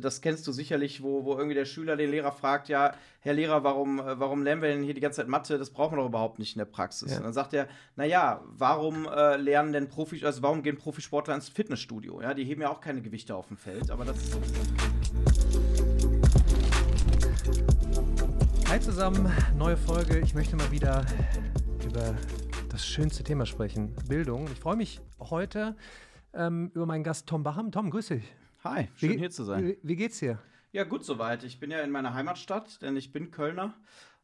das kennst du sicherlich, wo, wo irgendwie der Schüler den Lehrer fragt, ja, Herr Lehrer, warum, äh, warum lernen wir denn hier die ganze Zeit Mathe? Das brauchen wir doch überhaupt nicht in der Praxis. Ja. Und dann sagt er, naja, warum äh, lernen denn Profis, also warum gehen Profisportler ins Fitnessstudio? Ja, die heben ja auch keine Gewichte auf dem Feld, aber das ist so. Hi zusammen, neue Folge. Ich möchte mal wieder über das schönste Thema sprechen, Bildung. Ich freue mich heute ähm, über meinen Gast Tom Bacham. Tom, grüß dich. Hi, schön wie, hier zu sein. Wie, wie geht's dir? Ja, gut soweit. Ich bin ja in meiner Heimatstadt, denn ich bin Kölner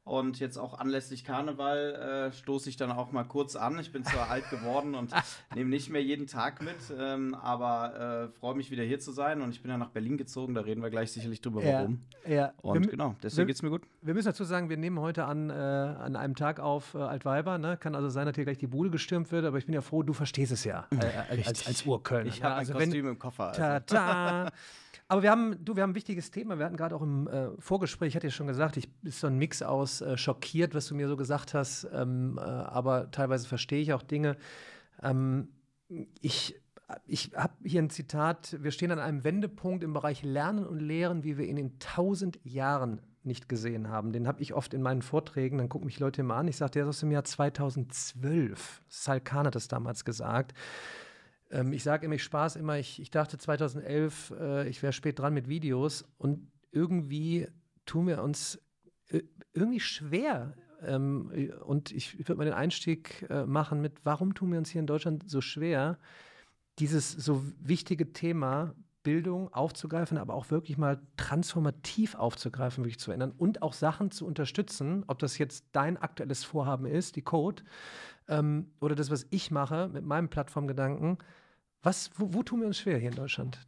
und jetzt auch anlässlich Karneval äh, stoße ich dann auch mal kurz an. Ich bin zwar alt geworden und nehme nicht mehr jeden Tag mit, ähm, aber äh, freue mich wieder hier zu sein. Und ich bin ja nach Berlin gezogen, da reden wir gleich sicherlich drüber, ja, warum. Ja. Und wir, genau, deswegen geht es mir gut. Wir müssen dazu sagen, wir nehmen heute an, äh, an einem Tag auf äh, Altweiber. Ne? Kann also sein, dass hier gleich die Bude gestürmt wird, aber ich bin ja froh, du verstehst es ja äh, äh, als, als Urkölner. Ich habe ne? also ein Kostüm wenn, im Koffer. Also. Tata! Aber wir haben, du, wir haben ein wichtiges Thema. Wir hatten gerade auch im äh, Vorgespräch, ich hatte ja schon gesagt, ich bin so ein Mix aus äh, schockiert, was du mir so gesagt hast, ähm, äh, aber teilweise verstehe ich auch Dinge. Ähm, ich ich habe hier ein Zitat, wir stehen an einem Wendepunkt im Bereich Lernen und Lehren, wie wir ihn in tausend Jahren nicht gesehen haben. Den habe ich oft in meinen Vorträgen, dann gucken mich Leute immer an. Ich sage, der ist aus dem Jahr 2012. Sal Khan hat das damals gesagt. Ähm, ich sage immer, ich spaß immer, ich, ich dachte 2011, äh, ich wäre spät dran mit Videos und irgendwie tun wir uns äh, irgendwie schwer. Ähm, und ich würde mal den Einstieg äh, machen mit, warum tun wir uns hier in Deutschland so schwer, dieses so wichtige Thema Bildung aufzugreifen, aber auch wirklich mal transformativ aufzugreifen, wirklich zu ändern und auch Sachen zu unterstützen, ob das jetzt dein aktuelles Vorhaben ist, die Code, ähm, oder das, was ich mache mit meinem Plattformgedanken, was, wo, wo tun wir uns schwer hier in Deutschland?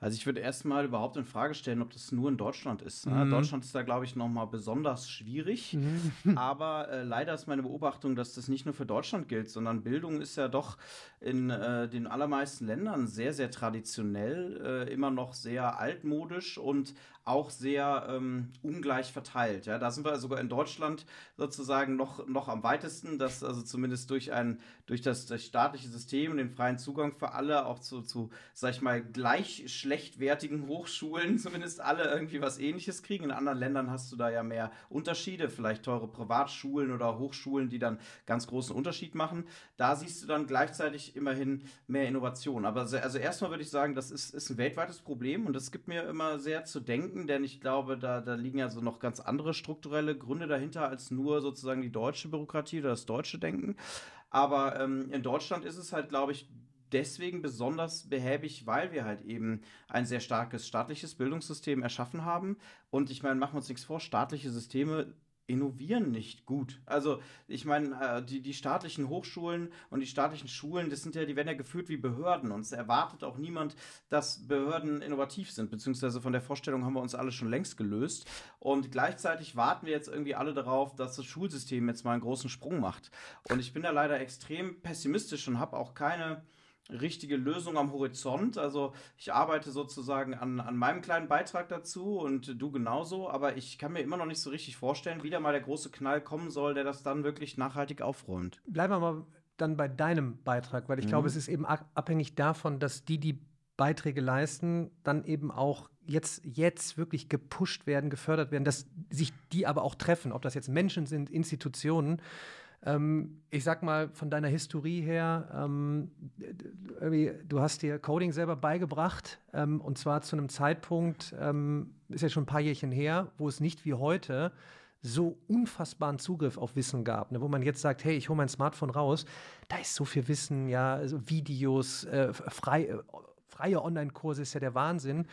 Also ich würde erstmal überhaupt in Frage stellen, ob das nur in Deutschland ist. Ne? Mhm. Deutschland ist da, glaube ich, nochmal besonders schwierig. Mhm. Aber äh, leider ist meine Beobachtung, dass das nicht nur für Deutschland gilt, sondern Bildung ist ja doch in äh, den allermeisten Ländern sehr, sehr traditionell, äh, immer noch sehr altmodisch und auch sehr ähm, ungleich verteilt. Ja, da sind wir sogar in Deutschland sozusagen noch, noch am weitesten, dass also zumindest durch ein durch das, das staatliche System und den freien Zugang für alle auch zu, zu sag ich mal gleich schlechtwertigen Hochschulen zumindest alle irgendwie was Ähnliches kriegen. In anderen Ländern hast du da ja mehr Unterschiede, vielleicht teure Privatschulen oder Hochschulen, die dann ganz großen Unterschied machen. Da siehst du dann gleichzeitig immerhin mehr Innovation. Aber also erstmal würde ich sagen, das ist, ist ein weltweites Problem und das gibt mir immer sehr zu denken denken, denn ich glaube, da, da liegen ja so noch ganz andere strukturelle Gründe dahinter als nur sozusagen die deutsche Bürokratie oder das deutsche Denken. Aber ähm, in Deutschland ist es halt, glaube ich, deswegen besonders behäbig, weil wir halt eben ein sehr starkes staatliches Bildungssystem erschaffen haben. Und ich meine, machen wir uns nichts vor, staatliche Systeme innovieren nicht gut. Also ich meine, äh, die, die staatlichen Hochschulen und die staatlichen Schulen, das sind ja, die werden ja geführt wie Behörden und es erwartet auch niemand, dass Behörden innovativ sind, beziehungsweise von der Vorstellung haben wir uns alle schon längst gelöst. Und gleichzeitig warten wir jetzt irgendwie alle darauf, dass das Schulsystem jetzt mal einen großen Sprung macht. Und ich bin da leider extrem pessimistisch und habe auch keine richtige Lösung am Horizont. Also ich arbeite sozusagen an, an meinem kleinen Beitrag dazu und du genauso, aber ich kann mir immer noch nicht so richtig vorstellen, wie da mal der große Knall kommen soll, der das dann wirklich nachhaltig aufräumt. Bleiben wir mal dann bei deinem Beitrag, weil ich mhm. glaube, es ist eben abhängig davon, dass die, die Beiträge leisten, dann eben auch jetzt, jetzt wirklich gepusht werden, gefördert werden, dass sich die aber auch treffen, ob das jetzt Menschen sind, Institutionen. Ähm, ich sag mal, von deiner Historie her, ähm, du hast dir Coding selber beigebracht ähm, und zwar zu einem Zeitpunkt, ähm, ist ja schon ein paar Jährchen her, wo es nicht wie heute so unfassbaren Zugriff auf Wissen gab, ne, wo man jetzt sagt, hey, ich hole mein Smartphone raus, da ist so viel Wissen, ja, also Videos, äh, frei, äh, freie Online-Kurse ist ja der Wahnsinn.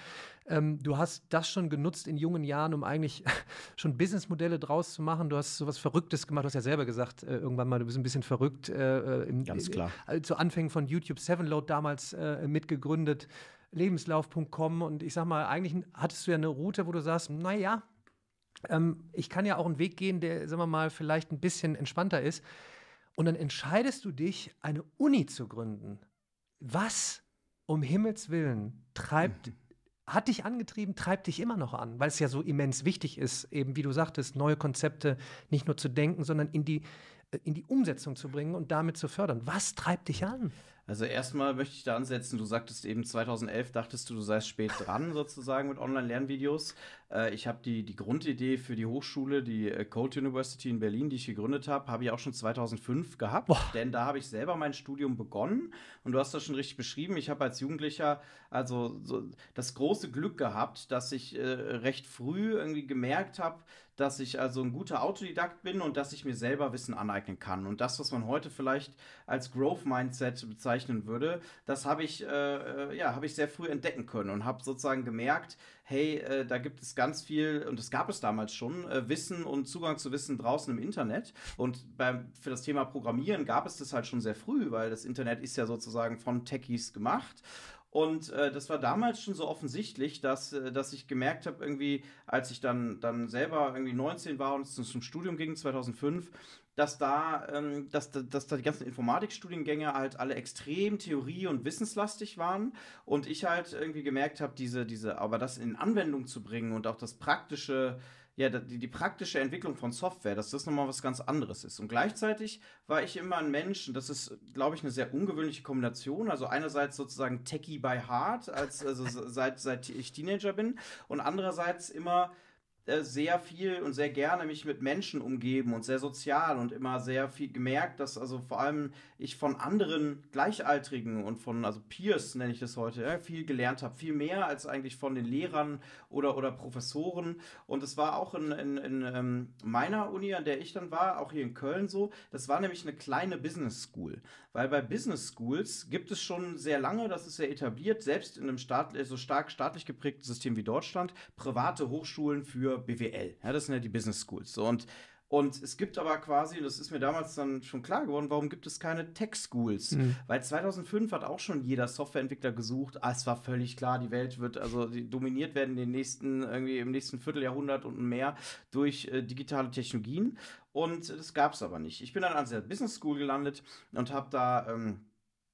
Ähm, du hast das schon genutzt in jungen Jahren, um eigentlich schon Businessmodelle draus zu machen. Du hast sowas Verrücktes gemacht. Du hast ja selber gesagt, äh, irgendwann mal, du bist ein bisschen verrückt. Äh, äh im, Ganz äh, klar. Äh, zu Anfängen von YouTube Seven Load damals äh, mitgegründet, lebenslauf.com. Und ich sag mal, eigentlich hattest du ja eine Route, wo du sagst, naja, ähm, ich kann ja auch einen Weg gehen, der, sagen wir mal, vielleicht ein bisschen entspannter ist. Und dann entscheidest du dich, eine Uni zu gründen. Was um Himmels Willen treibt, mhm. hat dich angetrieben, treibt dich immer noch an, weil es ja so immens wichtig ist, eben wie du sagtest, neue Konzepte nicht nur zu denken, sondern in die, äh, in die Umsetzung zu bringen und damit zu fördern. Was treibt dich an? Also erstmal möchte ich da ansetzen, du sagtest eben 2011 dachtest du, du seist spät dran sozusagen mit Online-Lernvideos. Äh, ich habe die, die Grundidee für die Hochschule, die äh, Code University in Berlin, die ich gegründet habe, habe ich auch schon 2005 gehabt, Boah. denn da habe ich selber mein Studium begonnen und du hast das schon richtig beschrieben. Ich habe als Jugendlicher also so das große Glück gehabt, dass ich äh, recht früh irgendwie gemerkt habe, dass ich also ein guter Autodidakt bin und dass ich mir selber Wissen aneignen kann. Und das, was man heute vielleicht als Growth Mindset bezeichnen würde, das habe ich, äh, äh, ja, habe ich sehr früh entdecken können und habe sozusagen gemerkt, hey, äh, da gibt es ganz viel, und das gab es damals schon, äh, Wissen und Zugang zu Wissen draußen im Internet. Und beim, für das Thema Programmieren gab es das halt schon sehr früh, weil das Internet ist ja sozusagen von Techies gemacht. Und äh, das war damals schon so offensichtlich, dass, äh, dass ich gemerkt habe, irgendwie, als ich dann, dann selber irgendwie 19 war und es zum Studium ging, 2005, dass da, ähm, dass, dass da die ganzen Informatikstudiengänge halt alle extrem theorie- und wissenslastig waren und ich halt irgendwie gemerkt habe, diese, diese, aber das in Anwendung zu bringen und auch das praktische ja, die, die praktische Entwicklung von Software, dass das nochmal was ganz anderes ist. Und gleichzeitig war ich immer ein Mensch, und das ist, glaube ich, eine sehr ungewöhnliche Kombination. Also einerseits sozusagen Techie by Heart, als, also seit, seit ich Teenager bin, und andererseits immer äh, sehr viel und sehr gerne mich mit Menschen umgeben und sehr sozial und immer sehr viel gemerkt, dass also vor allem ich von anderen Gleichaltrigen und von, also Peers nenne ich das heute, ja, viel gelernt habe. Viel mehr als eigentlich von den Lehrern oder, oder Professoren. Und es war auch in, in, in ähm, meiner Uni, an der ich dann war, auch hier in Köln so, das war nämlich eine kleine Business School. Weil bei Business Schools gibt es schon sehr lange, das ist sehr etabliert, selbst in einem staat, so stark staatlich geprägten System wie Deutschland, private Hochschulen für BWL. Ja, das sind ja die Business Schools. So, und und es gibt aber quasi, das ist mir damals dann schon klar geworden, warum gibt es keine Tech-Schools? Mhm. Weil 2005 hat auch schon jeder Softwareentwickler gesucht. Ah, es war völlig klar, die Welt wird also dominiert werden in den nächsten, irgendwie im nächsten Vierteljahrhundert und mehr durch äh, digitale Technologien. Und das gab es aber nicht. Ich bin dann an der Business School gelandet und habe da. Ähm,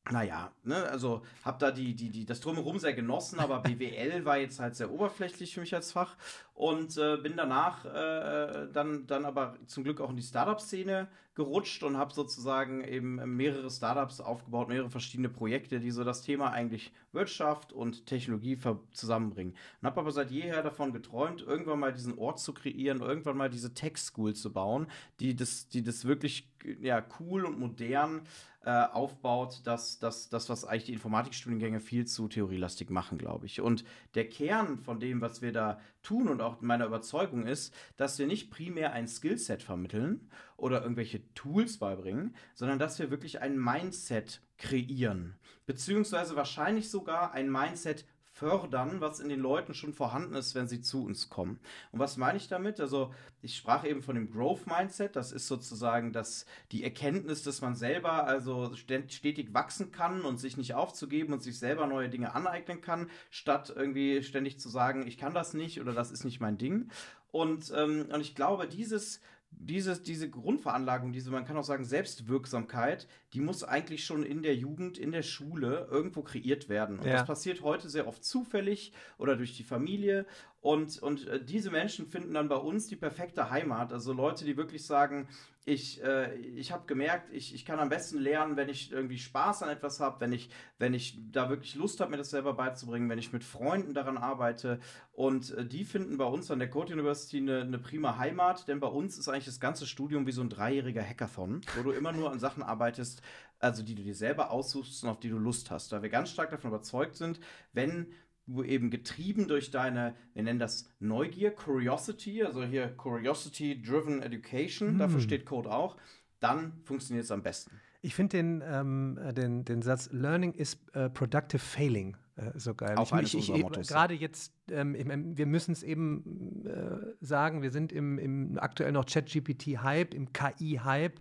naja, ne, also habe da die, die, die, das Drumherum sehr genossen, aber BWL war jetzt halt sehr oberflächlich für mich als Fach und äh, bin danach äh, dann, dann aber zum Glück auch in die Startup-Szene gerutscht und habe sozusagen eben mehrere Startups aufgebaut, mehrere verschiedene Projekte, die so das Thema eigentlich Wirtschaft und Technologie zusammenbringen. Und habe aber seit jeher davon geträumt, irgendwann mal diesen Ort zu kreieren, irgendwann mal diese Tech-School zu bauen, die das, die das wirklich ja, cool und modern äh, aufbaut, dass das, das, was eigentlich die Informatikstudiengänge viel zu theorielastig machen, glaube ich. Und der Kern von dem, was wir da tun und auch meiner Überzeugung ist, dass wir nicht primär ein Skillset vermitteln oder irgendwelche Tools beibringen, sondern dass wir wirklich ein Mindset kreieren. Beziehungsweise wahrscheinlich sogar ein Mindset fördern, was in den Leuten schon vorhanden ist, wenn sie zu uns kommen. Und was meine ich damit? Also, ich sprach eben von dem Growth Mindset. Das ist sozusagen das, die Erkenntnis, dass man selber also stetig wachsen kann und sich nicht aufzugeben und sich selber neue Dinge aneignen kann, statt irgendwie ständig zu sagen, ich kann das nicht oder das ist nicht mein Ding. Und, ähm, und ich glaube, dieses dieses, diese Grundveranlagung, diese, man kann auch sagen, Selbstwirksamkeit, die muss eigentlich schon in der Jugend, in der Schule irgendwo kreiert werden. Und ja. das passiert heute sehr oft zufällig oder durch die Familie. Und, und äh, diese Menschen finden dann bei uns die perfekte Heimat. Also Leute, die wirklich sagen, ich, äh, ich habe gemerkt, ich, ich kann am besten lernen, wenn ich irgendwie Spaß an etwas habe, wenn ich, wenn ich da wirklich Lust habe, mir das selber beizubringen, wenn ich mit Freunden daran arbeite. Und äh, die finden bei uns an der Code University eine, eine prima Heimat, denn bei uns ist eigentlich das ganze Studium wie so ein dreijähriger Hackathon, wo du immer nur an Sachen arbeitest, also die du dir selber aussuchst und auf die du Lust hast. Da wir ganz stark davon überzeugt sind, wenn du eben getrieben durch deine, wir nennen das Neugier, Curiosity, also hier Curiosity Driven Education, mhm. dafür steht Code auch, dann funktioniert es am besten. Ich finde den, ähm, den, den Satz Learning is uh, productive failing äh, so geil. Auch ich, ich, ich gerade jetzt, ähm, wir müssen es eben äh, sagen, wir sind im, im aktuell noch gpt hype im KI-Hype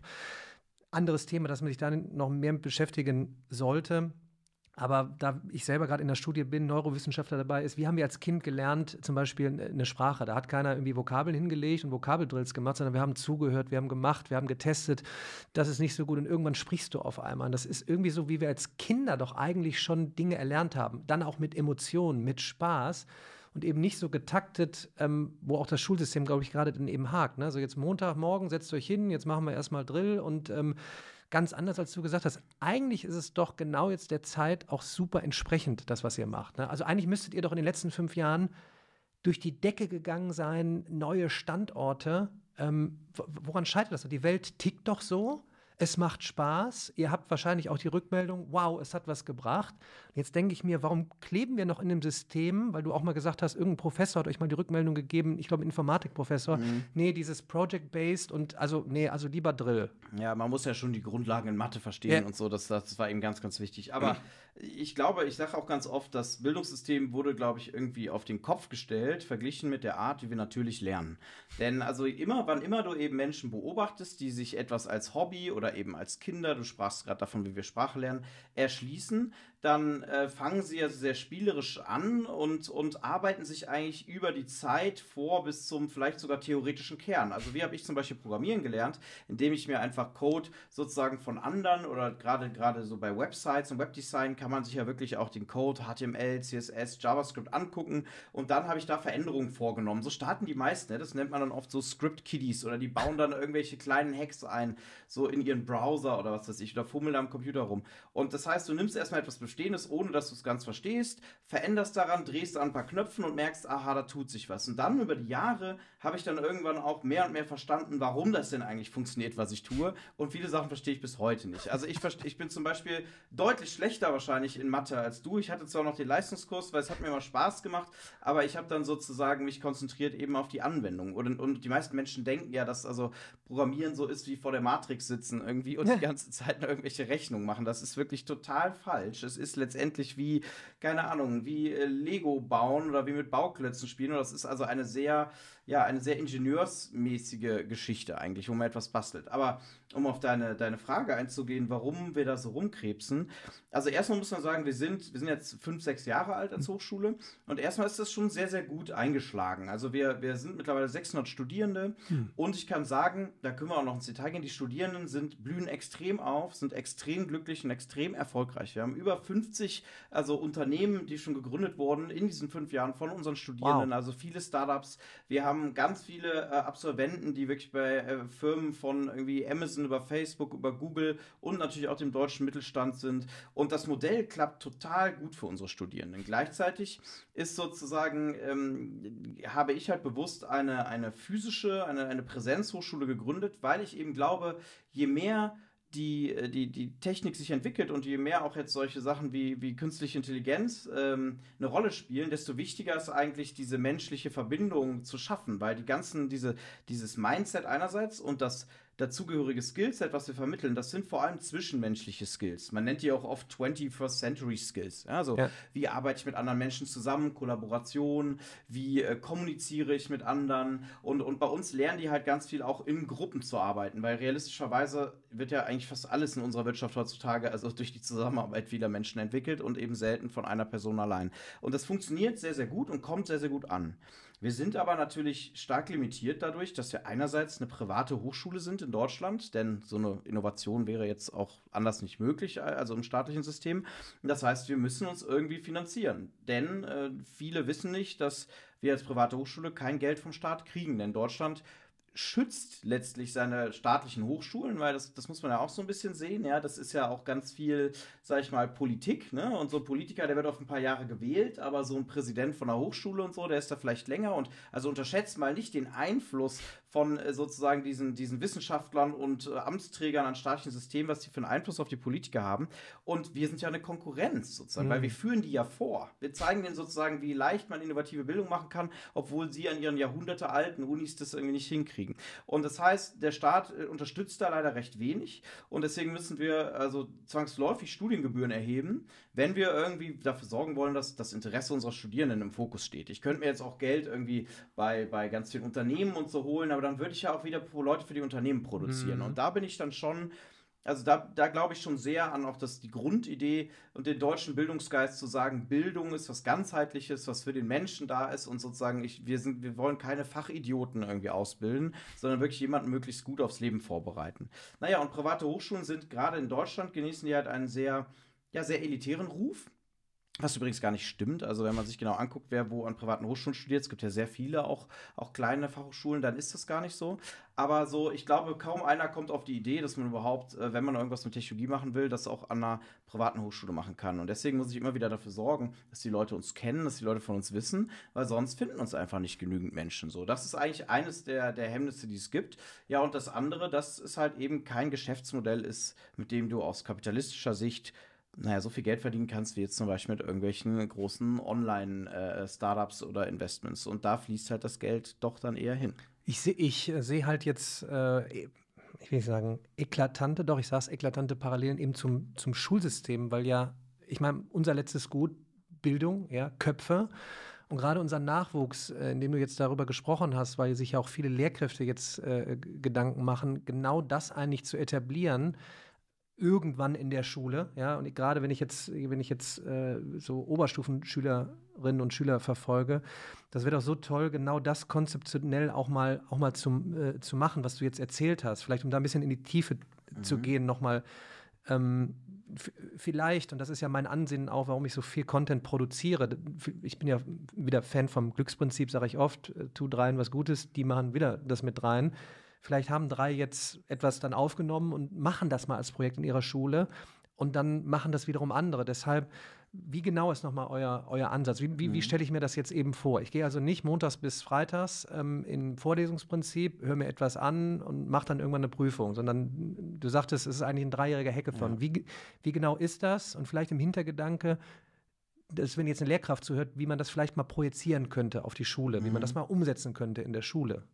anderes Thema, dass man sich da noch mehr mit beschäftigen sollte. Aber da ich selber gerade in der Studie bin, Neurowissenschaftler dabei ist, wie haben wir als Kind gelernt, zum Beispiel eine Sprache? Da hat keiner irgendwie Vokabeln hingelegt und Vokabeldrills gemacht, sondern wir haben zugehört, wir haben gemacht, wir haben getestet. Das ist nicht so gut und irgendwann sprichst du auf einmal. Und das ist irgendwie so, wie wir als Kinder doch eigentlich schon Dinge erlernt haben. Dann auch mit Emotionen, mit Spaß und eben nicht so getaktet, ähm, wo auch das Schulsystem, glaube ich, gerade in eben hakt. Ne? Also jetzt Montagmorgen setzt euch hin, jetzt machen wir erstmal Drill und ähm, ganz anders, als du gesagt hast. Eigentlich ist es doch genau jetzt der Zeit auch super entsprechend, das, was ihr macht. Ne? Also eigentlich müsstet ihr doch in den letzten fünf Jahren durch die Decke gegangen sein, neue Standorte. Ähm, woran scheitert das? Die Welt tickt doch so es macht Spaß. Ihr habt wahrscheinlich auch die Rückmeldung, wow, es hat was gebracht. Jetzt denke ich mir, warum kleben wir noch in dem System? Weil du auch mal gesagt hast, irgendein Professor hat euch mal die Rückmeldung gegeben, ich glaube, Informatikprofessor. Mhm. Nee, dieses Project-Based und also, nee, also lieber Drill. Ja, man muss ja schon die Grundlagen in Mathe verstehen ja. und so. Das, das war eben ganz, ganz wichtig. Aber mhm. ich glaube, ich sage auch ganz oft, das Bildungssystem wurde, glaube ich, irgendwie auf den Kopf gestellt, verglichen mit der Art, wie wir natürlich lernen. Denn also immer, wann immer du eben Menschen beobachtest, die sich etwas als Hobby oder oder eben als Kinder, du sprachst gerade davon, wie wir Sprache lernen, erschließen, dann äh, fangen sie ja sehr spielerisch an und, und arbeiten sich eigentlich über die Zeit vor bis zum vielleicht sogar theoretischen Kern. Also wie habe ich zum Beispiel Programmieren gelernt, indem ich mir einfach Code sozusagen von anderen oder gerade gerade so bei Websites und Webdesign kann man sich ja wirklich auch den Code HTML, CSS, JavaScript angucken und dann habe ich da Veränderungen vorgenommen. So starten die meisten, ne? das nennt man dann oft so Script Kiddies oder die bauen dann irgendwelche kleinen Hacks ein, so in ihren Browser oder was weiß ich, oder fummeln am Computer rum. Und das heißt, du nimmst erstmal etwas Bestehendes, ohne dass du es ganz verstehst, veränderst daran, drehst an ein paar Knöpfen und merkst, aha, da tut sich was. Und dann über die Jahre habe ich dann irgendwann auch mehr und mehr verstanden, warum das denn eigentlich funktioniert, was ich tue. Und viele Sachen verstehe ich bis heute nicht. Also ich, ich bin zum Beispiel deutlich schlechter wahrscheinlich in Mathe als du. Ich hatte zwar noch den Leistungskurs, weil es hat mir immer Spaß gemacht, aber ich habe dann sozusagen mich konzentriert eben auf die Anwendung. Und, und die meisten Menschen denken ja, dass also Programmieren so ist wie vor der Matrix sitzen irgendwie und die ganze Zeit irgendwelche Rechnungen machen. Das ist wirklich total falsch. Es ist letztendlich wie, keine Ahnung, wie äh, Lego bauen oder wie mit Bauklötzen spielen. Und das ist also eine sehr ja, eine sehr ingenieursmäßige Geschichte eigentlich, wo man etwas bastelt. Aber um auf deine, deine Frage einzugehen, warum wir da so rumkrebsen. Also erstmal muss man sagen, wir sind, wir sind jetzt fünf, sechs Jahre alt als mhm. Hochschule und erstmal ist das schon sehr, sehr gut eingeschlagen. Also wir, wir sind mittlerweile 600 Studierende hm. und ich kann sagen, da können wir auch noch ins Detail gehen, die Studierenden sind, blühen extrem auf, sind extrem glücklich und extrem erfolgreich. Wir haben über 50 also Unternehmen, die schon gegründet wurden in diesen fünf Jahren von unseren Studierenden, wow. also viele Startups. Wir haben haben ganz viele äh, Absolventen, die wirklich bei äh, Firmen von irgendwie Amazon über Facebook, über Google und natürlich auch dem deutschen Mittelstand sind. Und das Modell klappt total gut für unsere Studierenden. Gleichzeitig ist sozusagen, ähm, habe ich halt bewusst eine, eine physische, eine, eine Präsenzhochschule gegründet, weil ich eben glaube, je mehr die, äh, die, die Technik sich entwickelt und je mehr auch jetzt solche Sachen wie, wie künstliche Intelligenz ähm, eine Rolle spielen, desto wichtiger ist eigentlich diese menschliche Verbindung zu schaffen, weil die ganzen, diese, dieses Mindset einerseits und das dazugehörige Skillset, was wir vermitteln, das sind vor allem zwischenmenschliche Skills. Man nennt die auch oft 21st Century Skills. Also, ja. wie arbeite ich mit anderen Menschen zusammen, Kollaboration, wie äh, kommuniziere ich mit anderen und, und bei uns lernen die halt ganz viel auch in Gruppen zu arbeiten, weil realistischerweise wird ja eigentlich fast alles in unserer Wirtschaft heutzutage, also durch die Zusammenarbeit vieler Menschen entwickelt und eben selten von einer Person allein. Und das funktioniert sehr, sehr gut und kommt sehr, sehr gut an. Wir sind aber natürlich stark limitiert dadurch, dass wir einerseits eine private Hochschule sind in Deutschland, denn so eine Innovation wäre jetzt auch anders nicht möglich, äh, also im staatlichen System. Das heißt, wir müssen uns irgendwie finanzieren, denn äh, viele wissen nicht, dass wir als private Hochschule kein Geld vom Staat kriegen, denn Deutschland schützt letztlich seine staatlichen Hochschulen, weil das, das muss man ja auch so ein bisschen sehen, ja, das ist ja auch ganz viel, sag ich mal, Politik, ne? Und so ein Politiker, der wird auf ein paar Jahre gewählt, aber so ein Präsident von einer Hochschule und so, der ist da vielleicht länger und also unterschätzt mal nicht den Einfluss von äh, sozusagen diesen, diesen Wissenschaftlern und äh, Amtsträgern an staatlichen Systemen, was die für einen Einfluss auf die Politiker haben. Und wir sind ja eine Konkurrenz sozusagen, mhm. weil wir führen die ja vor. Wir zeigen denen sozusagen, wie leicht man innovative Bildung machen kann, obwohl sie an ihren jahrhundertealten Unis das irgendwie nicht hinkriegen. Und das heißt, der Staat äh, unterstützt da leider recht wenig und deswegen müssen wir also zwangsläufig Studiengebühren erheben, wenn wir irgendwie dafür sorgen wollen, dass das Interesse unserer Studierenden im Fokus steht. Ich könnte mir jetzt auch Geld irgendwie bei, bei ganz vielen Unternehmen und so holen, aber dann würde ich ja auch wieder Leute für die Unternehmen produzieren. Mhm. Und da bin ich dann schon also da, da glaube ich schon sehr an auch das, die Grundidee und den deutschen Bildungsgeist zu sagen, Bildung ist was ganzheitliches, was für den Menschen da ist und sozusagen, ich, wir, sind, wir wollen keine Fachidioten irgendwie ausbilden, sondern wirklich jemanden möglichst gut aufs Leben vorbereiten. Naja, und private Hochschulen sind gerade in Deutschland, genießen die halt einen sehr ja, sehr elitären Ruf. Was übrigens gar nicht stimmt. Also, wenn man sich genau anguckt, wer wo an privaten Hochschulen studiert, es gibt ja sehr viele, auch, auch kleine Fachhochschulen, dann ist das gar nicht so. Aber so, ich glaube, kaum einer kommt auf die Idee, dass man überhaupt, äh, wenn man irgendwas mit Technologie machen will, das auch an einer privaten Hochschule machen kann. Und deswegen muss ich immer wieder dafür sorgen, dass die Leute uns kennen, dass die Leute von uns wissen, weil sonst finden uns einfach nicht genügend Menschen. So, das ist eigentlich eines der, der Hemmnisse, die es gibt. Ja, und das andere, dass es halt eben kein Geschäftsmodell ist, mit dem du aus kapitalistischer Sicht naja, so viel Geld verdienen kannst wie jetzt zum Beispiel mit irgendwelchen großen Online-Startups äh, oder Investments. Und da fließt halt das Geld doch dann eher hin. Ich sehe ich äh, seh halt jetzt, äh, e, ich will nicht sagen, eklatante, doch, ich sage es, eklatante Parallelen eben zum, zum Schulsystem, weil ja, ich meine, unser letztes Gut, Bildung, ja, Köpfe. Und gerade unser Nachwuchs, äh, in dem du jetzt darüber gesprochen hast, weil sich ja auch viele Lehrkräfte jetzt äh, Gedanken machen, genau das eigentlich zu etablieren, irgendwann in der Schule, ja, und gerade wenn ich jetzt, wenn ich jetzt äh, so Oberstufenschülerinnen und Schüler verfolge, das wäre doch so toll, genau das konzeptionell auch mal, auch mal zum, äh, zu machen, was du jetzt erzählt hast. Vielleicht um da ein bisschen in die Tiefe mhm. zu gehen, nochmal. Ähm, vielleicht, und das ist ja mein Ansinnen auch, warum ich so viel Content produziere. Ich bin ja wieder Fan vom Glücksprinzip, sage ich oft, äh, tu dreien was Gutes, die machen wieder das mit dreien. Vielleicht haben drei jetzt etwas dann aufgenommen und machen das mal als Projekt in ihrer Schule und dann machen das wiederum andere. Deshalb, wie genau ist nochmal euer, euer Ansatz? Wie, wie, mhm. wie stelle ich mir das jetzt eben vor? Ich gehe also nicht montags bis freitags ähm, im Vorlesungsprinzip, höre mir etwas an und mache dann irgendwann eine Prüfung, sondern du sagtest, es ist eigentlich ein dreijähriger Hackathon. Ja. Wie, wie genau ist das? Und vielleicht im Hintergedanke, dass wenn jetzt eine Lehrkraft zuhört, wie man das vielleicht mal projizieren könnte auf die Schule, mhm. wie man das mhm. mal umsetzen könnte in der Schule.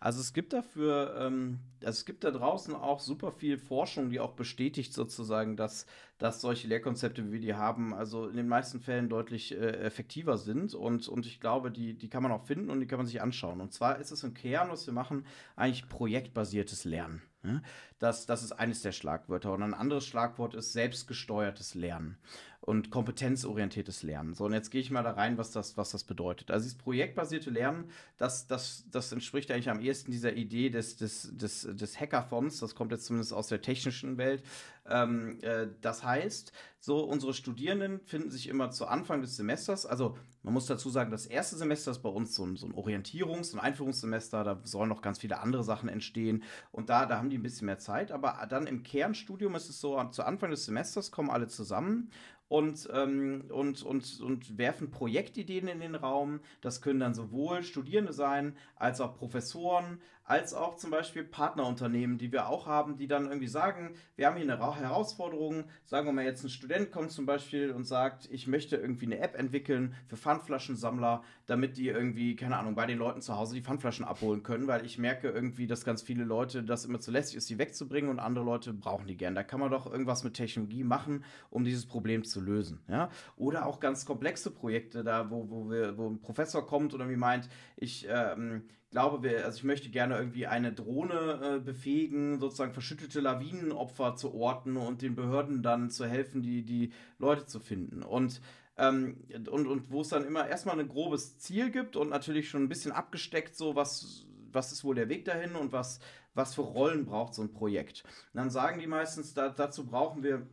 Also es gibt dafür, ähm, also es gibt da draußen auch super viel Forschung, die auch bestätigt sozusagen, dass, dass solche Lehrkonzepte, wie wir die haben, also in den meisten Fällen deutlich äh, effektiver sind und, und ich glaube, die, die kann man auch finden und die kann man sich anschauen. Und zwar ist es im Kern, was wir machen, eigentlich projektbasiertes Lernen. Ne? Das, das ist eines der Schlagwörter. Und ein anderes Schlagwort ist selbstgesteuertes Lernen und kompetenzorientiertes Lernen. So, und jetzt gehe ich mal da rein, was das, was das bedeutet. Also dieses projektbasierte Lernen, das, das, das entspricht eigentlich am ehesten dieser Idee des, des, des, des Hackathons, das kommt jetzt zumindest aus der technischen Welt. Ähm, äh, das heißt, so unsere Studierenden finden sich immer zu Anfang des Semesters, also man muss dazu sagen, das erste Semester ist bei uns so ein, so ein Orientierungs- und Einführungssemester, da sollen noch ganz viele andere Sachen entstehen und da, da haben die ein bisschen mehr Zeit, aber dann im Kernstudium ist es so, zu Anfang des Semesters kommen alle zusammen und, ähm, und, und, und werfen Projektideen in den Raum. Das können dann sowohl Studierende sein, als auch Professoren, als auch zum Beispiel Partnerunternehmen, die wir auch haben, die dann irgendwie sagen, wir haben hier eine Herausforderung, sagen wir mal jetzt ein Student kommt zum Beispiel und sagt, ich möchte irgendwie eine App entwickeln für Pfandflaschensammler, damit die irgendwie, keine Ahnung, bei den Leuten zu Hause die Pfandflaschen abholen können, weil ich merke irgendwie, dass ganz viele Leute das immer zu lästig ist, die wegzubringen und andere Leute brauchen die gern. Da kann man doch irgendwas mit Technologie machen, um dieses Problem zu lösen. Ja? Oder auch ganz komplexe Projekte da, wo, wo, wir, wo ein Professor kommt und irgendwie meint, ich, ähm, glaube, wir, also ich möchte gerne irgendwie eine Drohne äh, befähigen, sozusagen verschüttete Lawinenopfer zu orten und den Behörden dann zu helfen, die, die Leute zu finden. Und ähm, und, und wo es dann immer erstmal ein grobes Ziel gibt und natürlich schon ein bisschen abgesteckt, so was, was ist wohl der Weg dahin und was, was für Rollen braucht so ein Projekt. Und dann sagen die meistens, da, dazu brauchen wir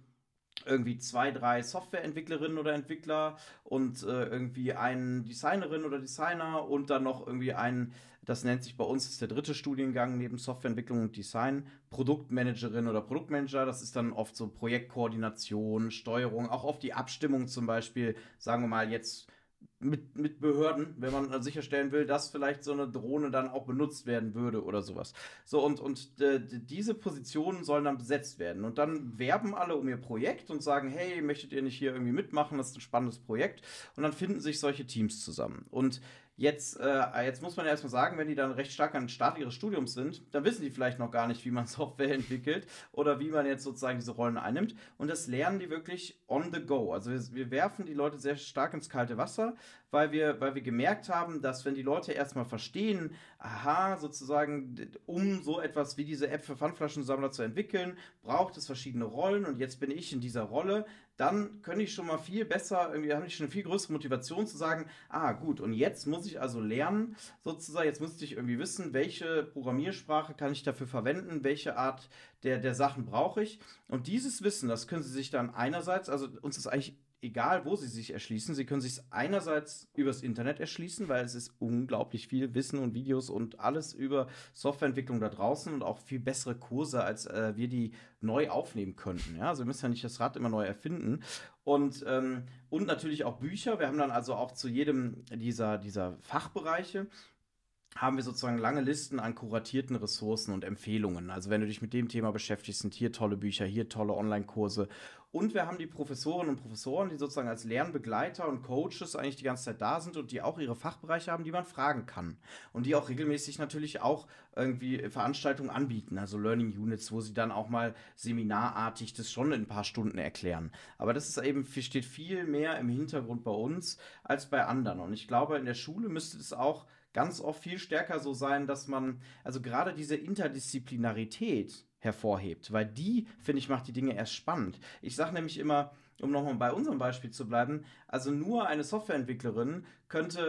irgendwie zwei, drei Softwareentwicklerinnen oder Entwickler und äh, irgendwie einen Designerin oder Designer und dann noch irgendwie einen das nennt sich bei uns ist der dritte Studiengang neben Softwareentwicklung und Design. Produktmanagerin oder Produktmanager, das ist dann oft so Projektkoordination, Steuerung, auch oft die Abstimmung zum Beispiel, sagen wir mal jetzt mit, mit Behörden, wenn man sicherstellen will, dass vielleicht so eine Drohne dann auch benutzt werden würde oder sowas. So, und, und äh, diese Positionen sollen dann besetzt werden. Und dann werben alle um ihr Projekt und sagen, hey, möchtet ihr nicht hier irgendwie mitmachen? Das ist ein spannendes Projekt. Und dann finden sich solche Teams zusammen. Und Jetzt, äh, jetzt muss man ja erstmal sagen, wenn die dann recht stark an den Start ihres Studiums sind, dann wissen die vielleicht noch gar nicht, wie man Software entwickelt oder wie man jetzt sozusagen diese Rollen einnimmt. Und das lernen die wirklich on the go. Also wir, wir werfen die Leute sehr stark ins kalte Wasser, weil wir, weil wir gemerkt haben, dass wenn die Leute erstmal verstehen, aha, sozusagen, um so etwas wie diese App für Pfandflaschensammler zu entwickeln, braucht es verschiedene Rollen und jetzt bin ich in dieser Rolle dann könnte ich schon mal viel besser, irgendwie habe ich schon eine viel größere Motivation zu sagen, ah gut, und jetzt muss ich also lernen, sozusagen, jetzt müsste ich irgendwie wissen, welche Programmiersprache kann ich dafür verwenden, welche Art der, der Sachen brauche ich. Und dieses Wissen, das können Sie sich dann einerseits, also uns ist eigentlich egal wo sie sich erschließen. Sie können sich einerseits übers Internet erschließen, weil es ist unglaublich viel Wissen und Videos und alles über Softwareentwicklung da draußen und auch viel bessere Kurse, als äh, wir die neu aufnehmen könnten. Ja, also wir müssen ja nicht das Rad immer neu erfinden. Und, ähm, und natürlich auch Bücher. Wir haben dann also auch zu jedem dieser, dieser Fachbereiche haben wir sozusagen lange Listen an kuratierten Ressourcen und Empfehlungen. Also wenn du dich mit dem Thema beschäftigst, sind hier tolle Bücher, hier tolle Online-Kurse und wir haben die Professorinnen und Professoren, die sozusagen als Lernbegleiter und Coaches eigentlich die ganze Zeit da sind und die auch ihre Fachbereiche haben, die man fragen kann. Und die auch regelmäßig natürlich auch irgendwie Veranstaltungen anbieten, also Learning Units, wo sie dann auch mal seminarartig das schon in ein paar Stunden erklären. Aber das ist eben, steht viel mehr im Hintergrund bei uns als bei anderen. Und ich glaube, in der Schule müsste es auch ganz oft viel stärker so sein, dass man, also gerade diese Interdisziplinarität, hervorhebt. Weil die, finde ich, macht die Dinge erst spannend. Ich sage nämlich immer, um nochmal bei unserem Beispiel zu bleiben, also nur eine Softwareentwicklerin könnte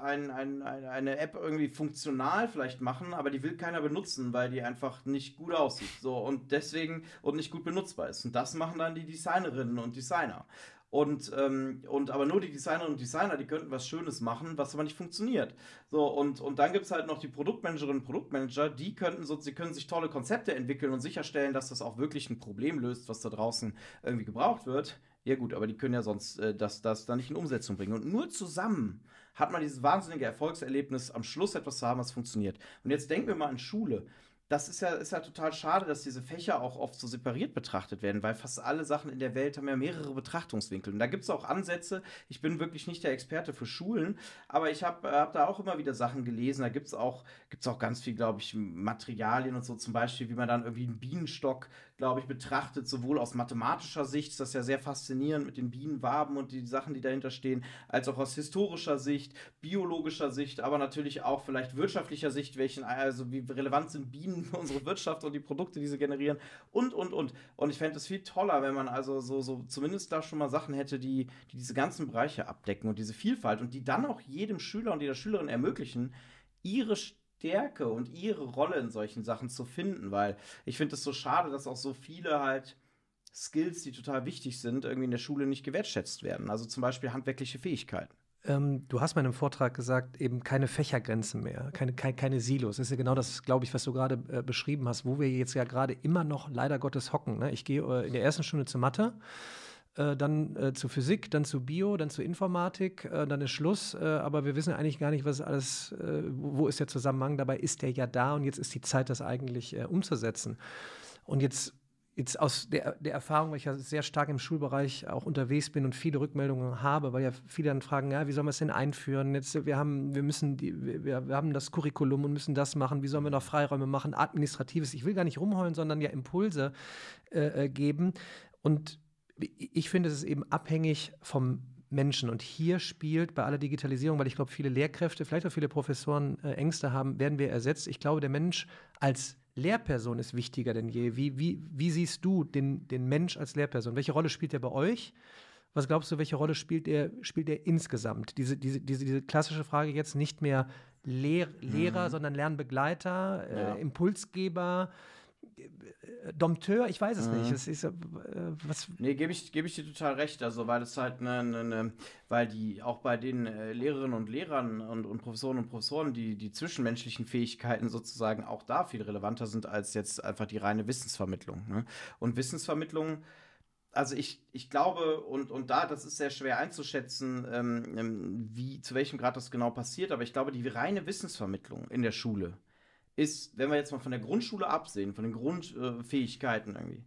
äh, ein, ein, eine App irgendwie funktional vielleicht machen, aber die will keiner benutzen, weil die einfach nicht gut aussieht. So und deswegen und nicht gut benutzbar ist. Und das machen dann die Designerinnen und Designer. Und, ähm, und aber nur die Designerinnen und Designer, die könnten was Schönes machen, was aber nicht funktioniert. So, und, und dann gibt es halt noch die Produktmanagerinnen und Produktmanager, die könnten so, sie können sich tolle Konzepte entwickeln und sicherstellen, dass das auch wirklich ein Problem löst, was da draußen irgendwie gebraucht wird. Ja, gut, aber die können ja sonst äh, das, das dann nicht in Umsetzung bringen. Und nur zusammen hat man dieses wahnsinnige Erfolgserlebnis, am Schluss etwas zu haben, was funktioniert. Und jetzt denken wir mal an Schule das ist ja, ist ja total schade, dass diese Fächer auch oft so separiert betrachtet werden, weil fast alle Sachen in der Welt haben ja mehrere Betrachtungswinkel. Und da gibt es auch Ansätze. Ich bin wirklich nicht der Experte für Schulen, aber ich habe hab da auch immer wieder Sachen gelesen. Da gibt es auch, gibt's auch ganz viel, glaube ich, Materialien und so, zum Beispiel, wie man dann irgendwie einen Bienenstock glaube ich, betrachtet, sowohl aus mathematischer Sicht, das ist ja sehr faszinierend mit den Bienenwaben und die Sachen, die dahinter stehen, als auch aus historischer Sicht, biologischer Sicht, aber natürlich auch vielleicht wirtschaftlicher Sicht, welchen, also wie relevant sind Bienen für unsere Wirtschaft und die Produkte, die sie generieren und, und, und. Und ich fände es viel toller, wenn man also so, so zumindest da schon mal Sachen hätte, die, die diese ganzen Bereiche abdecken und diese Vielfalt und die dann auch jedem Schüler und jeder Schülerin ermöglichen, ihre Stärke und ihre Rolle in solchen Sachen zu finden, weil ich finde es so schade, dass auch so viele halt Skills, die total wichtig sind, irgendwie in der Schule nicht gewertschätzt werden. Also zum Beispiel handwerkliche Fähigkeiten. Ähm, du hast meinem Vortrag gesagt, eben keine Fächergrenzen mehr, keine, keine, keine Silos. Das ist ja genau das, glaube ich, was du gerade äh, beschrieben hast, wo wir jetzt ja gerade immer noch leider Gottes hocken. Ne? Ich gehe äh, in der ersten Stunde zur Mathe äh, dann äh, zu Physik, dann zu Bio, dann zu Informatik, äh, dann ist Schluss. Äh, aber wir wissen eigentlich gar nicht, was alles, äh, wo ist der Zusammenhang? Dabei ist der ja da und jetzt ist die Zeit, das eigentlich umzusetzen. Und jetzt jetzt aus der, der, Erfahrung, weil ich ja sehr stark im Schulbereich auch unterwegs bin und viele Rückmeldungen habe, weil ja viele dann fragen, ja, wie sollen wir es denn einführen? Jetzt, wir haben, wir müssen die, wir, wir haben das Curriculum und müssen das machen, wie sollen wir noch Freiräume machen, administratives, ich will gar nicht rumheulen, sondern ja Impulse äh, geben. Und ich finde, es ist eben abhängig vom Menschen. Und hier spielt bei aller Digitalisierung, weil ich glaube, viele Lehrkräfte, vielleicht auch viele Professoren äh, Ängste haben, werden wir ersetzt. Ich glaube, der Mensch als Lehrperson ist wichtiger denn je. Wie, wie, wie siehst du den, den Mensch als Lehrperson? Welche Rolle spielt er bei euch? Was glaubst du, welche Rolle spielt er, spielt insgesamt? Diese, diese, diese, diese klassische Frage jetzt nicht mehr Lehr Lehrer, mhm. sondern Lernbegleiter, äh, ja. äh, Impulsgeber, Dompteur, ich weiß es mhm. nicht. Es ist, äh, was nee, gebe ich, geb ich dir total recht. Also, weil es halt eine, ne, ne, weil die auch bei den äh, Lehrerinnen und Lehrern und, und Professoren und Professoren die, die zwischenmenschlichen Fähigkeiten sozusagen auch da viel relevanter sind als jetzt einfach die reine Wissensvermittlung. Ne? Und Wissensvermittlung also ich, ich glaube, und, und da, das ist sehr schwer einzuschätzen, ähm, ähm wie, zu welchem Grad das genau passiert, aber ich glaube, die reine Wissensvermittlung in der Schule ist, wenn wir jetzt mal von der Grundschule absehen, von den Grundfähigkeiten äh, irgendwie,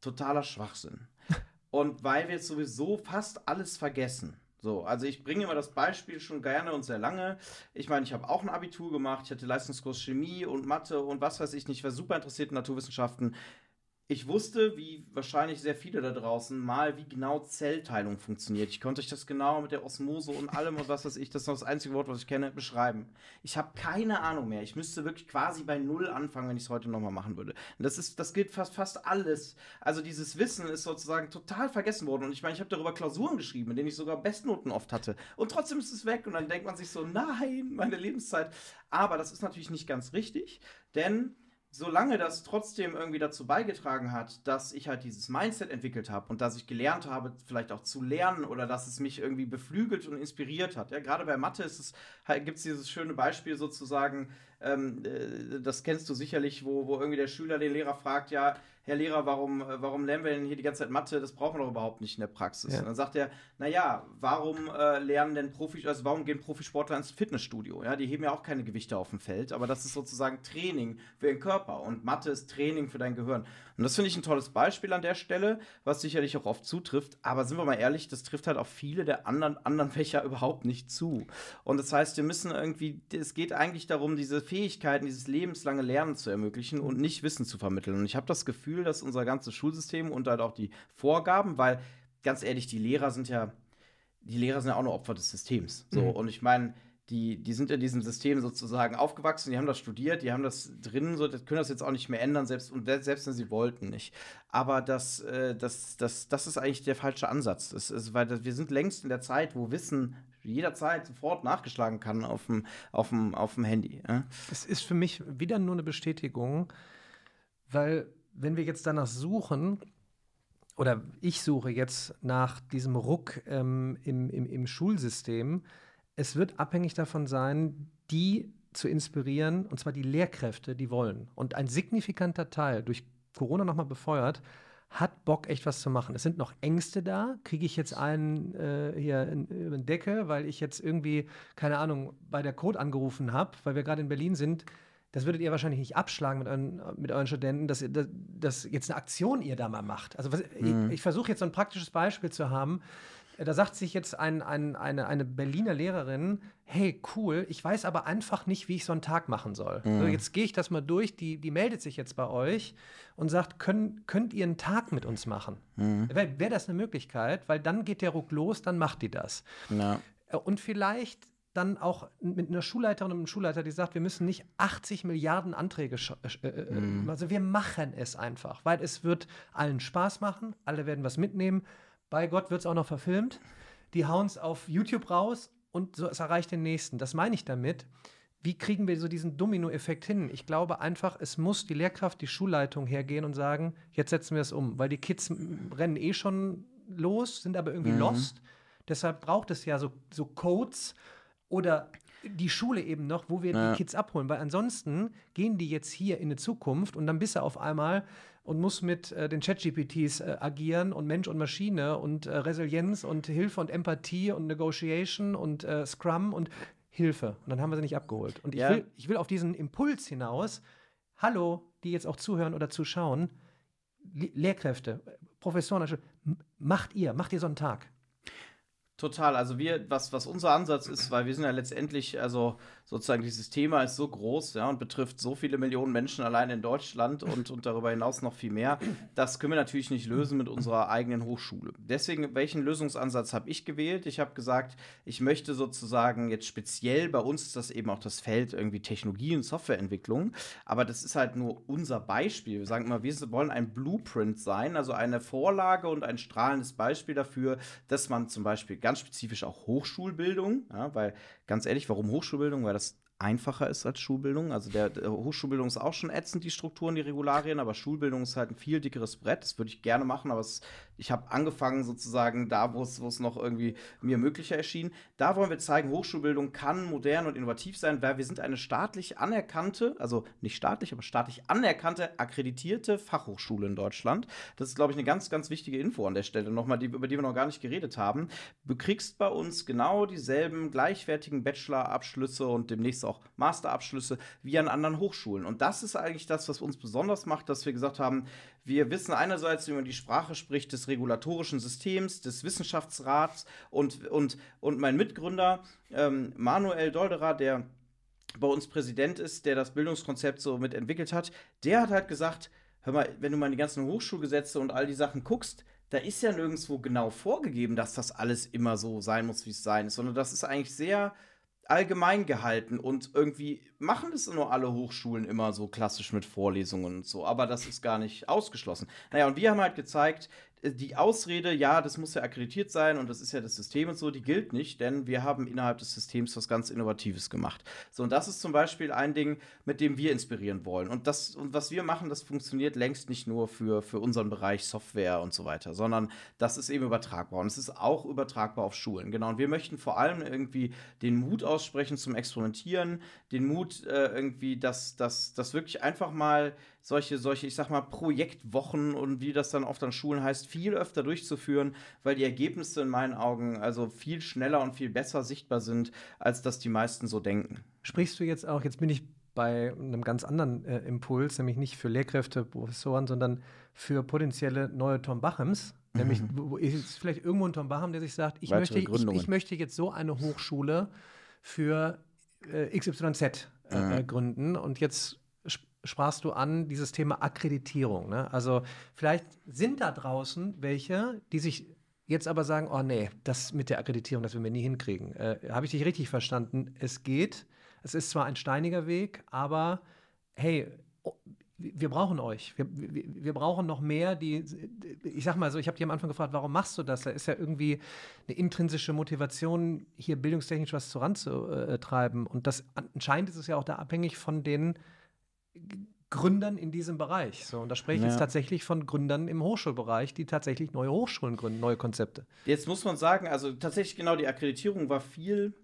totaler Schwachsinn. Und weil wir jetzt sowieso fast alles vergessen. So, also ich bringe immer das Beispiel schon gerne und sehr lange. Ich meine, ich habe auch ein Abitur gemacht, ich hatte Leistungskurs Chemie und Mathe und was weiß ich nicht, ich war super interessiert in Naturwissenschaften ich wusste, wie wahrscheinlich sehr viele da draußen, mal, wie genau Zellteilung funktioniert. Ich konnte euch das genau mit der Osmose und allem und was weiß ich, das ist das einzige Wort, was ich kenne, beschreiben. Ich habe keine Ahnung mehr. Ich müsste wirklich quasi bei Null anfangen, wenn ich es heute nochmal machen würde. das, ist, das gilt fast, fast alles. Also dieses Wissen ist sozusagen total vergessen worden. Und ich meine, ich habe darüber Klausuren geschrieben, in denen ich sogar Bestnoten oft hatte. Und trotzdem ist es weg. Und dann denkt man sich so, nein, meine Lebenszeit. Aber das ist natürlich nicht ganz richtig, denn solange das trotzdem irgendwie dazu beigetragen hat, dass ich halt dieses Mindset entwickelt habe und dass ich gelernt habe, vielleicht auch zu lernen oder dass es mich irgendwie beflügelt und inspiriert hat. Ja, gerade bei Mathe ist es, halt, gibt es dieses schöne Beispiel sozusagen, ähm, äh, das kennst du sicherlich, wo, wo irgendwie der Schüler den Lehrer fragt, ja, Herr Lehrer, warum, äh, warum lernen wir denn hier die ganze Zeit Mathe? Das brauchen wir doch überhaupt nicht in der Praxis. Ja. Und dann sagt er, naja, warum äh, lernen denn Profis, also warum gehen Profisportler ins Fitnessstudio? Ja, die heben ja auch keine Gewichte auf dem Feld, aber das ist sozusagen Training für den Körper und Mathe ist Training für dein Gehirn. Und das finde ich ein tolles Beispiel an der Stelle, was sicherlich auch oft zutrifft. Aber sind wir mal ehrlich, das trifft halt auf viele der anderen, anderen Fächer überhaupt nicht zu. Und das heißt, wir müssen irgendwie, es geht eigentlich darum, diese Fähigkeiten, dieses lebenslange Lernen zu ermöglichen und nicht Wissen zu vermitteln. Und ich habe das Gefühl, dass unser ganzes Schulsystem und halt auch die Vorgaben, weil ganz ehrlich, die Lehrer sind ja, die Lehrer sind ja auch nur Opfer des Systems. So, mhm. und ich meine, die, die sind in diesem System sozusagen aufgewachsen, die haben das studiert, die haben das drin, so, das können das jetzt auch nicht mehr ändern, selbst, und selbst wenn sie wollten nicht. Aber das, äh, das, das, das ist eigentlich der falsche Ansatz. Das ist, weil wir sind längst in der Zeit, wo Wissen jederzeit sofort nachgeschlagen kann auf dem, auf dem, auf dem Handy. Ja? Es ist für mich wieder nur eine Bestätigung, weil wenn wir jetzt danach suchen, oder ich suche jetzt nach diesem Ruck ähm, im, im, im Schulsystem, es wird abhängig davon sein, die zu inspirieren, und zwar die Lehrkräfte, die wollen. Und ein signifikanter Teil, durch Corona nochmal befeuert, hat Bock, echt was zu machen. Es sind noch Ängste da. Kriege ich jetzt einen äh, hier über den Decke, weil ich jetzt irgendwie, keine Ahnung, bei der Code angerufen habe, weil wir gerade in Berlin sind. Das würdet ihr wahrscheinlich nicht abschlagen mit euren, mit euren Studenten, dass, dass, dass, jetzt eine Aktion ihr da mal macht. Also was, mhm. ich, ich versuche jetzt so ein praktisches Beispiel zu haben. Äh, da sagt sich jetzt ein, ein, eine, eine Berliner Lehrerin, hey, cool, ich weiß aber einfach nicht, wie ich so einen Tag machen soll. Mhm. So, also jetzt gehe ich das mal durch, die, die meldet sich jetzt bei euch und sagt, können, könnt ihr einen Tag mit uns machen? Mhm. Wäre wär das eine Möglichkeit? Weil dann geht der Ruck los, dann macht die das. Ja. Äh, und vielleicht dann auch mit einer Schulleiterin und einem Schulleiter, die sagt, wir müssen nicht 80 Milliarden Anträge, äh, äh, mhm. also wir machen es einfach, weil es wird allen Spaß machen, alle werden was mitnehmen, bei Gott wird es auch noch verfilmt. Die hauen es auf YouTube raus und so, es erreicht den nächsten. Das meine ich damit. Wie kriegen wir so diesen Domino-Effekt hin? Ich glaube einfach, es muss die Lehrkraft, die Schulleitung hergehen und sagen, jetzt setzen wir es um, weil die Kids rennen eh schon los, sind aber irgendwie mhm. lost. Deshalb braucht es ja so, so Codes oder die Schule eben noch, wo wir ja. die Kids abholen, weil ansonsten gehen die jetzt hier in die Zukunft und dann bist du auf einmal und muss mit äh, den Chat-GPTs äh, agieren und Mensch und Maschine und äh, Resilienz und Hilfe und Empathie und Negotiation und äh, Scrum und Hilfe. Und dann haben wir sie nicht abgeholt. Und ich, ja. will, ich will auf diesen Impuls hinaus, hallo, die jetzt auch zuhören oder zuschauen, Le Lehrkräfte, Professoren, also, macht ihr, macht ihr so einen Tag. Total. Also wir, was, was unser Ansatz ist, weil wir sind ja letztendlich, also sozusagen dieses Thema ist so groß ja, und betrifft so viele Millionen Menschen allein in Deutschland und, und darüber hinaus noch viel mehr. Das können wir natürlich nicht lösen mit unserer eigenen Hochschule. Deswegen, welchen Lösungsansatz habe ich gewählt? Ich habe gesagt, ich möchte sozusagen jetzt speziell bei uns ist das eben auch das Feld irgendwie Technologie und Softwareentwicklung, aber das ist halt nur unser Beispiel. Wir sagen immer, wir wollen ein Blueprint sein, also eine Vorlage und ein strahlendes Beispiel dafür, dass man zum Beispiel ganz spezifisch auch Hochschulbildung, ja, weil ganz ehrlich, warum Hochschulbildung? Weil das einfacher ist als Schulbildung. Also der, der, Hochschulbildung ist auch schon ätzend, die Strukturen, die Regularien, aber Schulbildung ist halt ein viel dickeres Brett. Das würde ich gerne machen, aber es ich habe angefangen sozusagen da, wo es noch irgendwie mir möglicher erschien. Da wollen wir zeigen, Hochschulbildung kann modern und innovativ sein, weil wir sind eine staatlich anerkannte, also nicht staatlich, aber staatlich anerkannte, akkreditierte Fachhochschule in Deutschland. Das ist, glaube ich, eine ganz, ganz wichtige Info an der Stelle nochmal, die, über die wir noch gar nicht geredet haben. Du kriegst bei uns genau dieselben gleichwertigen Bachelorabschlüsse und demnächst auch Masterabschlüsse wie an anderen Hochschulen. Und das ist eigentlich das, was uns besonders macht, dass wir gesagt haben, wir wissen einerseits, wie man die Sprache spricht des regulatorischen Systems, des Wissenschaftsrats und, und, und mein Mitgründer ähm, Manuel Dolderer, der bei uns Präsident ist, der das Bildungskonzept so mitentwickelt hat, der hat halt gesagt, hör mal, wenn du mal die ganzen Hochschulgesetze und all die Sachen guckst, da ist ja nirgendwo genau vorgegeben, dass das alles immer so sein muss, wie es sein ist, sondern das ist eigentlich sehr allgemein gehalten und irgendwie machen das nur alle Hochschulen immer so klassisch mit Vorlesungen und so, aber das ist gar nicht ausgeschlossen. Naja, und wir haben halt gezeigt, die Ausrede, ja, das muss ja akkreditiert sein und das ist ja das System und so, die gilt nicht, denn wir haben innerhalb des Systems was ganz Innovatives gemacht. So, und das ist zum Beispiel ein Ding, mit dem wir inspirieren wollen. Und das, und was wir machen, das funktioniert längst nicht nur für, für unseren Bereich Software und so weiter, sondern das ist eben übertragbar. Und es ist auch übertragbar auf Schulen. Genau. Und wir möchten vor allem irgendwie den Mut aussprechen zum Experimentieren, den Mut äh, irgendwie, dass, dass, dass wirklich einfach mal solche, solche, ich sag mal, Projektwochen und wie das dann oft an Schulen heißt, viel öfter durchzuführen, weil die Ergebnisse in meinen Augen also viel schneller und viel besser sichtbar sind, als dass die meisten so denken. Sprichst du jetzt auch, jetzt bin ich bei einem ganz anderen äh, Impuls, nämlich nicht für Lehrkräfte, Professoren, sondern für potenzielle neue Tom Bachems. Mhm. Nämlich ist vielleicht irgendwo ein Tom Bachem, der sich sagt, ich möchte, ich, ich, möchte jetzt so eine Hochschule für äh, XYZ äh, mhm. gründen und jetzt sprachst du an dieses Thema Akkreditierung. Ne? Also vielleicht sind da draußen welche, die sich jetzt aber sagen, oh nee, das mit der Akkreditierung, das werden wir nie hinkriegen. Äh, Habe ich dich richtig verstanden? Es geht. Es ist zwar ein steiniger Weg, aber hey, wir brauchen euch. Wir, wir, wir, brauchen noch mehr, die, ich sag mal so, ich habe dich am Anfang gefragt, warum machst du das? Da ist ja irgendwie eine intrinsische Motivation, hier bildungstechnisch was voranzutreiben. Und das anscheinend ist es ja auch da abhängig von den Gründern in diesem Bereich. So, und da spreche ich ja. jetzt tatsächlich von Gründern im Hochschulbereich, die tatsächlich neue Hochschulen gründen, neue Konzepte. Jetzt muss man sagen, also tatsächlich genau die Akkreditierung war viel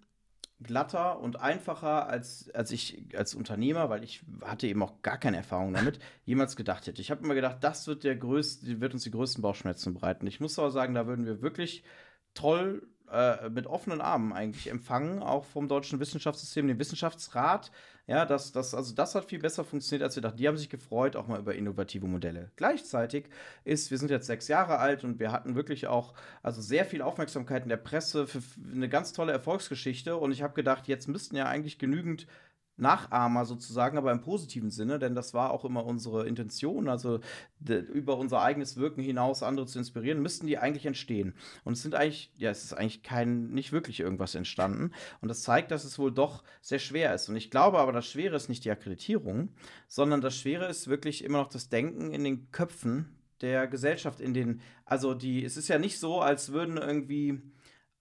glatter und einfacher, als, als ich als Unternehmer, weil ich hatte eben auch gar keine Erfahrung damit, jemals gedacht hätte. Ich habe immer gedacht, das wird, der größte, wird uns die größten Bauchschmerzen bereiten. Ich muss aber sagen, da würden wir wirklich toll äh, mit offenen Armen eigentlich empfangen, auch vom deutschen Wissenschaftssystem, den Wissenschaftsrat, ja, das, das, also das hat viel besser funktioniert, als wir dachten. Die haben sich gefreut, auch mal über innovative Modelle. Gleichzeitig ist, wir sind jetzt sechs Jahre alt und wir hatten wirklich auch also sehr viel Aufmerksamkeit in der Presse für eine ganz tolle Erfolgsgeschichte. Und ich habe gedacht, jetzt müssten ja eigentlich genügend Nachahmer sozusagen, aber im positiven Sinne, denn das war auch immer unsere Intention, also über unser eigenes Wirken hinaus andere zu inspirieren, müssten die eigentlich entstehen. Und es sind eigentlich, ja, es ist eigentlich kein, nicht wirklich irgendwas entstanden. Und das zeigt, dass es wohl doch sehr schwer ist. Und ich glaube aber, das Schwere ist nicht die Akkreditierung, sondern das Schwere ist wirklich immer noch das Denken in den Köpfen der Gesellschaft, in den, also die, es ist ja nicht so, als würden irgendwie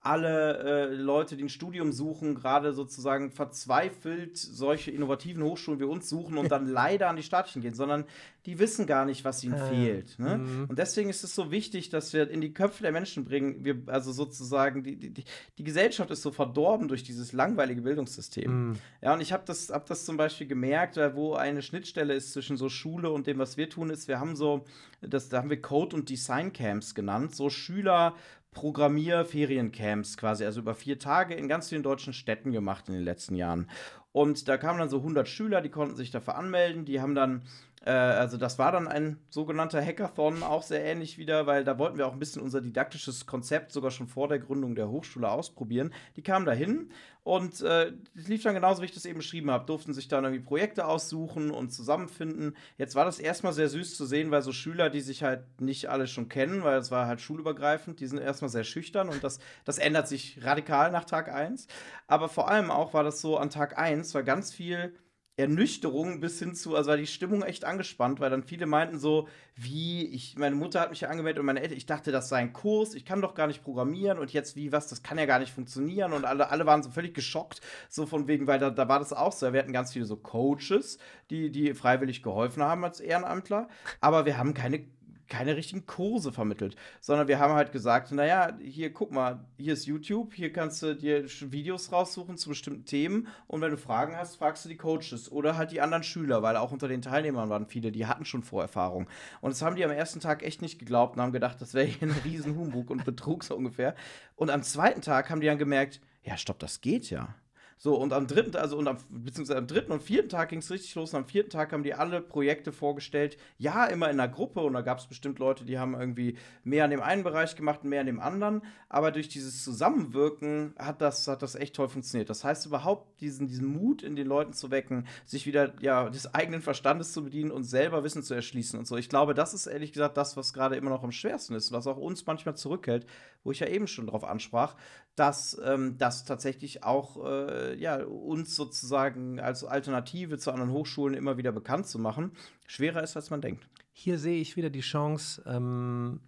alle äh, Leute, die ein Studium suchen, gerade sozusagen verzweifelt solche innovativen Hochschulen wie uns suchen und dann leider an die staatlichen gehen, sondern die wissen gar nicht, was ihnen äh, fehlt. Ne? Mhm. Und deswegen ist es so wichtig, dass wir in die Köpfe der Menschen bringen, wir, also sozusagen, die, die, die Gesellschaft ist so verdorben durch dieses langweilige Bildungssystem. Mhm. Ja, und ich habe das, hab das zum Beispiel gemerkt, äh, wo eine Schnittstelle ist zwischen so Schule und dem, was wir tun, ist, wir haben so, das, da haben wir Code- und Design-Camps genannt, so Schüler Programmierferiencamps quasi, also über vier Tage in ganz vielen deutschen Städten gemacht in den letzten Jahren. Und da kamen dann so 100 Schüler, die konnten sich dafür anmelden, die haben dann äh, also das war dann ein sogenannter Hackathon, auch sehr ähnlich wieder, weil da wollten wir auch ein bisschen unser didaktisches Konzept sogar schon vor der Gründung der Hochschule ausprobieren. Die kamen dahin und äh, lief dann genauso, wie ich das eben beschrieben habe, durften sich dann irgendwie Projekte aussuchen und zusammenfinden. Jetzt war das erstmal sehr süß zu sehen, weil so Schüler, die sich halt nicht alle schon kennen, weil es war halt schulübergreifend, die sind erstmal sehr schüchtern und das, das ändert sich radikal nach Tag 1. Aber vor allem auch war das so an Tag 1, weil ganz viel Ernüchterung bis hin zu, also war die Stimmung echt angespannt, weil dann viele meinten so, wie, ich, meine Mutter hat mich ja angemeldet und meine Eltern, ich dachte, das sei ein Kurs, ich kann doch gar nicht programmieren und jetzt wie, was, das kann ja gar nicht funktionieren und alle, alle waren so völlig geschockt, so von wegen, weil da, da war das auch so, wir hatten ganz viele so Coaches, die, die freiwillig geholfen haben als Ehrenamtler, aber wir haben keine keine richtigen Kurse vermittelt, sondern wir haben halt gesagt, naja, hier guck mal, hier ist YouTube, hier kannst du dir Videos raussuchen zu bestimmten Themen und wenn du Fragen hast, fragst du die Coaches oder halt die anderen Schüler, weil auch unter den Teilnehmern waren viele, die hatten schon Vorerfahrung. Und das haben die am ersten Tag echt nicht geglaubt und haben gedacht, das wäre hier ein Riesenhumbug und Betrug so ungefähr. Und am zweiten Tag haben die dann gemerkt, ja, stopp, das geht ja. So, und am dritten, also und am, beziehungsweise am dritten und vierten Tag ging es richtig los. Und am vierten Tag haben die alle Projekte vorgestellt. Ja, immer in einer Gruppe. Und da gab es bestimmt Leute, die haben irgendwie mehr an dem einen Bereich gemacht und mehr an dem anderen. Aber durch dieses Zusammenwirken hat das, hat das echt toll funktioniert. Das heißt, überhaupt diesen, diesen Mut in den Leuten zu wecken, sich wieder ja, des eigenen Verstandes zu bedienen und selber Wissen zu erschließen und so. Ich glaube, das ist ehrlich gesagt das, was gerade immer noch am schwersten ist was auch uns manchmal zurückhält, wo ich ja eben schon drauf ansprach, dass ähm, das tatsächlich auch. Äh, äh, ja, uns sozusagen als Alternative zu anderen Hochschulen immer wieder bekannt zu machen, schwerer ist, als man denkt. Hier sehe ich wieder die Chance, ähm,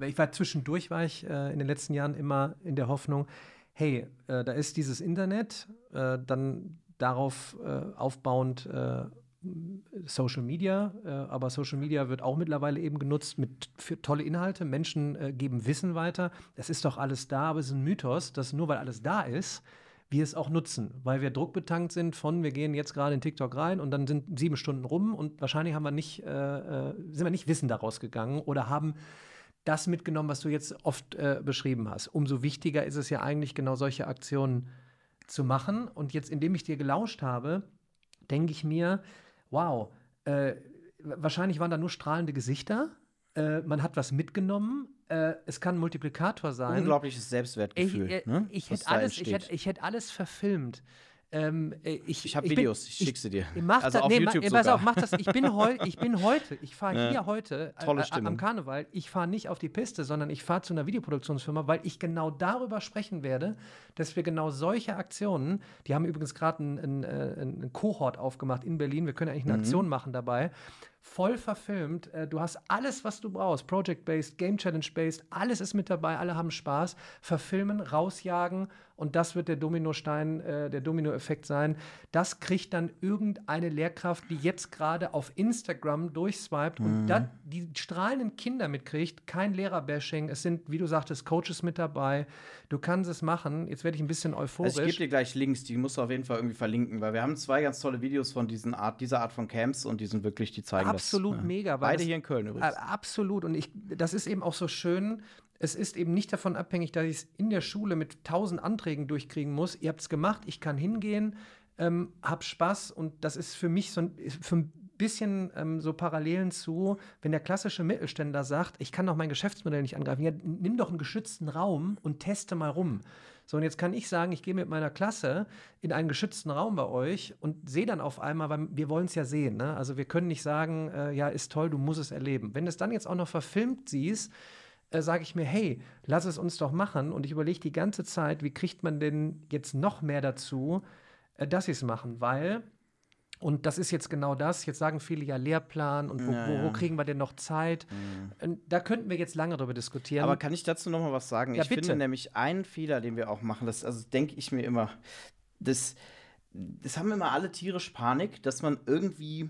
ich war zwischendurch, war ich äh, in den letzten Jahren immer in der Hoffnung, hey, äh, da ist dieses Internet, äh, dann darauf äh, aufbauend äh, Social Media, äh, aber Social Media wird auch mittlerweile eben genutzt mit, für tolle Inhalte. Menschen äh, geben Wissen weiter. Das ist doch alles da, aber es ist ein Mythos, dass nur weil alles da ist, wir es auch nutzen, weil wir druckbetankt sind von, wir gehen jetzt gerade in TikTok rein und dann sind sieben Stunden rum und wahrscheinlich haben wir nicht, äh, äh, sind wir nicht Wissen daraus gegangen oder haben das mitgenommen, was du jetzt oft äh, beschrieben hast. Umso wichtiger ist es ja eigentlich, genau solche Aktionen zu machen. Und jetzt, indem ich dir gelauscht habe, denke ich mir, wow, äh, wahrscheinlich waren da nur strahlende Gesichter. Äh, man hat was mitgenommen, äh, es kann ein Multiplikator sein. Unglaubliches Selbstwertgefühl. Ich, äh, ne? ich hätte alles, ich hätte, ich hätte alles verfilmt. Ähm, äh, ich, ich habe Videos, bin, ich, schicke sie dir. Mach also das, auf nee, YouTube ma, pass auf, mach das. Ich bin, heu, ich bin heute, ich fahre ja. hier heute äh, Tolle äh, am Karneval. Ich fahre nicht auf die Piste, sondern ich fahre zu einer Videoproduktionsfirma, weil ich genau darüber sprechen werde, dass wir genau solche Aktionen, die haben übrigens gerade einen ein, ein Kohort aufgemacht in Berlin, wir können eigentlich eine mhm. Aktion machen dabei, voll verfilmt. Äh, du hast alles, was du brauchst. Project-based, Game-Challenge-based, alles ist mit dabei, alle haben Spaß. Verfilmen, rausjagen und das wird der Dominostein, äh, der Domino-Effekt sein. Das kriegt dann irgendeine Lehrkraft, die jetzt gerade auf Instagram durchswiped mhm. und dann die strahlenden Kinder mitkriegt. Kein Lehrer-Bashing. es sind, wie du sagtest, Coaches mit dabei. Du kannst es machen. Jetzt werde ich ein bisschen euphorisch. Also ich gebe dir gleich Links, die musst du auf jeden Fall irgendwie verlinken, weil wir haben zwei ganz tolle Videos von diesen Art, dieser Art von Camps und die sind wirklich, die zeigen absolut ja. mega. Beide das, hier in Köln übrigens. Äh, absolut. Und ich, das ist eben auch so schön. Es ist eben nicht davon abhängig, dass ich es in der Schule mit tausend Anträgen durchkriegen muss. Ihr habt es gemacht, ich kann hingehen, ähm, hab Spaß und das ist für mich so ein, für ein bisschen ähm, so Parallelen zu, wenn der klassische Mittelständler sagt, ich kann doch mein Geschäftsmodell nicht angreifen. Ja, nimm doch einen geschützten Raum und teste mal rum. So, und jetzt kann ich sagen, ich gehe mit meiner Klasse in einen geschützten Raum bei euch und sehe dann auf einmal, weil wir wollen es ja sehen. Ne? Also wir können nicht sagen, äh, ja, ist toll, du musst es erleben. Wenn du es dann jetzt auch noch verfilmt siehst, äh, sage ich mir, hey, lass es uns doch machen. Und ich überlege die ganze Zeit, wie kriegt man denn jetzt noch mehr dazu, äh, dass sie es machen? Weil und das ist jetzt genau das. Jetzt sagen viele ja Lehrplan und wo, ja, ja. wo kriegen wir denn noch Zeit? Ja. Da könnten wir jetzt lange darüber diskutieren. Aber kann ich dazu noch mal was sagen? ich bitte. finde nämlich einen Fehler, den wir auch machen, das also denke ich mir immer, das, das haben immer alle tierisch Panik, dass man irgendwie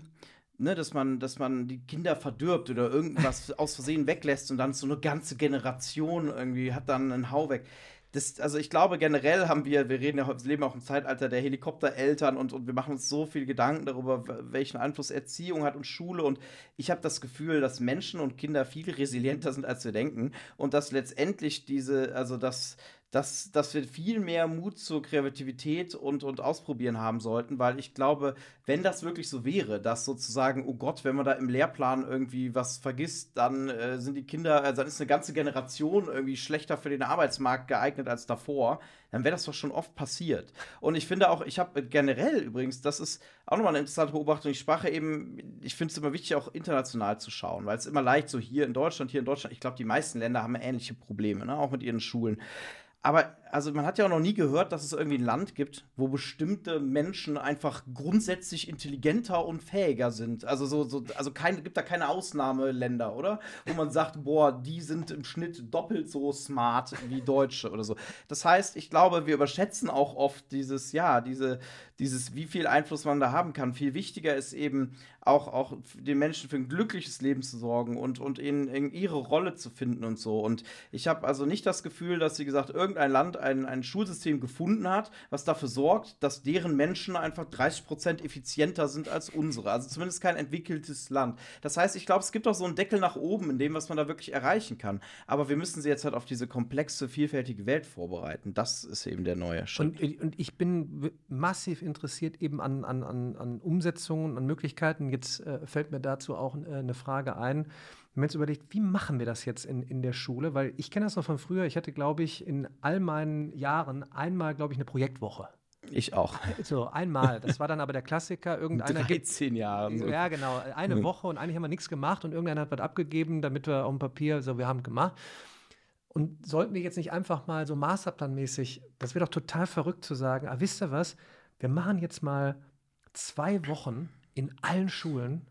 Ne, dass man, dass man die Kinder verdirbt oder irgendwas aus Versehen weglässt und dann so eine ganze Generation irgendwie hat dann einen Hau weg das, also ich glaube generell haben wir, wir reden ja, wir leben auch im Zeitalter der Helikoptereltern und, und wir machen uns so viel Gedanken darüber, welchen Einfluss Erziehung hat und Schule und ich habe das Gefühl, dass Menschen und Kinder viel resilienter sind, als wir denken und dass letztendlich diese, also dass dass, dass wir viel mehr Mut zur Kreativität und, und Ausprobieren haben sollten, weil ich glaube, wenn das wirklich so wäre, dass sozusagen, oh Gott, wenn man da im Lehrplan irgendwie was vergisst, dann äh, sind die Kinder, also dann ist eine ganze Generation irgendwie schlechter für den Arbeitsmarkt geeignet als davor, dann wäre das doch schon oft passiert. Und ich finde auch, ich habe generell übrigens, das ist auch nochmal eine interessante Beobachtung, ich sprach eben, ich finde es immer wichtig, auch international zu schauen, weil es immer leicht so hier in Deutschland, hier in Deutschland, ich glaube, die meisten Länder haben ähnliche Probleme, ne? auch mit ihren Schulen. Aber also man hat ja auch noch nie gehört, dass es irgendwie ein Land gibt, wo bestimmte Menschen einfach grundsätzlich intelligenter und fähiger sind. Also so, so also kein, gibt da keine Ausnahmeländer, oder? Wo man sagt, boah, die sind im Schnitt doppelt so smart wie Deutsche oder so. Das heißt, ich glaube, wir überschätzen auch oft dieses, ja, diese, dieses, wie viel Einfluss man da haben kann. Viel wichtiger ist eben auch, auch den Menschen für ein glückliches Leben zu sorgen und, und in, in ihre Rolle zu finden und so. Und ich habe also nicht das Gefühl, dass, wie gesagt, irgendein Land ein, ein Schulsystem gefunden hat, was dafür sorgt, dass deren Menschen einfach 30 Prozent effizienter sind als unsere. Also zumindest kein entwickeltes Land. Das heißt, ich glaube, es gibt auch so einen Deckel nach oben in dem, was man da wirklich erreichen kann. Aber wir müssen sie jetzt halt auf diese komplexe, vielfältige Welt vorbereiten. Das ist eben der neue Schritt. Und, und ich bin massiv interessiert eben an, an, an, an Umsetzungen, an Möglichkeiten jetzt äh, fällt mir dazu auch äh, eine Frage ein. Wenn man jetzt überlegt, wie machen wir das jetzt in, in der Schule? Weil ich kenne das noch von früher. Ich hatte, glaube ich, in all meinen Jahren einmal, glaube ich, eine Projektwoche. Ich auch. So, einmal. Das war dann aber der Klassiker. Irgendeiner 13 Jahre. Ja, genau. Eine hm. Woche und eigentlich haben wir nichts gemacht und irgendeiner hat was abgegeben, damit wir auf dem Papier, so, wir haben gemacht. Und sollten wir jetzt nicht einfach mal so masterplanmäßig, das wäre doch total verrückt zu sagen, ah, wisst ihr was, wir machen jetzt mal zwei Wochen in allen Schulen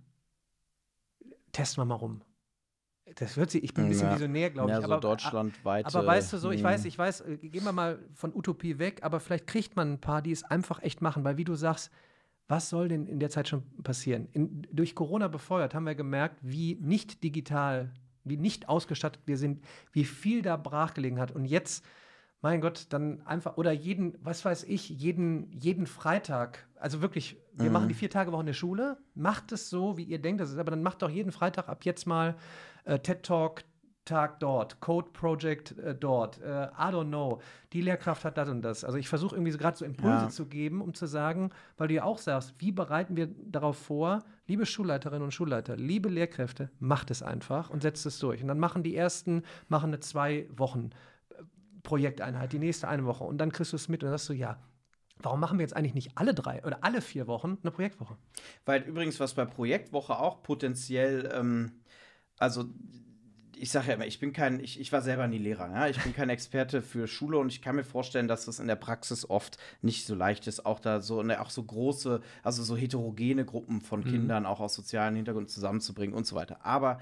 testen wir mal rum. Das wird sie, ich bin ein bisschen ja. visionär, glaube ich. Ja, so aber, deutschlandweit. Aber weißt du so, ich weiß, hm. ich weiß, äh, gehen wir mal von Utopie weg, aber vielleicht kriegt man ein paar, die es einfach echt machen, weil wie du sagst, was soll denn in der Zeit schon passieren? In, durch Corona befeuert haben wir gemerkt, wie nicht digital, wie nicht ausgestattet wir sind, wie viel da brachgelegen hat. Und jetzt mein Gott, dann einfach, oder jeden, was weiß ich, jeden, jeden Freitag, also wirklich, wir mhm. machen die vier Tage Woche in der Schule, macht es so, wie ihr denkt, das ist, aber dann macht doch jeden Freitag ab jetzt mal äh, TED Talk, Tag dort, Code Project äh, dort, äh, I don't know, die Lehrkraft hat das und das. Also ich versuche irgendwie gerade so Impulse ja. zu geben, um zu sagen, weil du ja auch sagst, wie bereiten wir darauf vor, liebe Schulleiterinnen und Schulleiter, liebe Lehrkräfte, macht es einfach und setzt es durch. Und dann machen die ersten, machen eine zwei Wochen Projekteinheit, die nächste eine Woche und dann kriegst du es mit und dann sagst du, ja, Warum machen wir jetzt eigentlich nicht alle drei oder alle vier Wochen eine Projektwoche? Weil übrigens, was bei Projektwoche auch potenziell, ähm, also ich sage ja immer, ich bin kein, ich, ich war selber nie Lehrer, ja? ich bin kein Experte für Schule und ich kann mir vorstellen, dass das in der Praxis oft nicht so leicht ist, auch da so eine, auch so große, also so heterogene Gruppen von mhm. Kindern auch aus sozialen Hintergründen zusammenzubringen und so weiter. Aber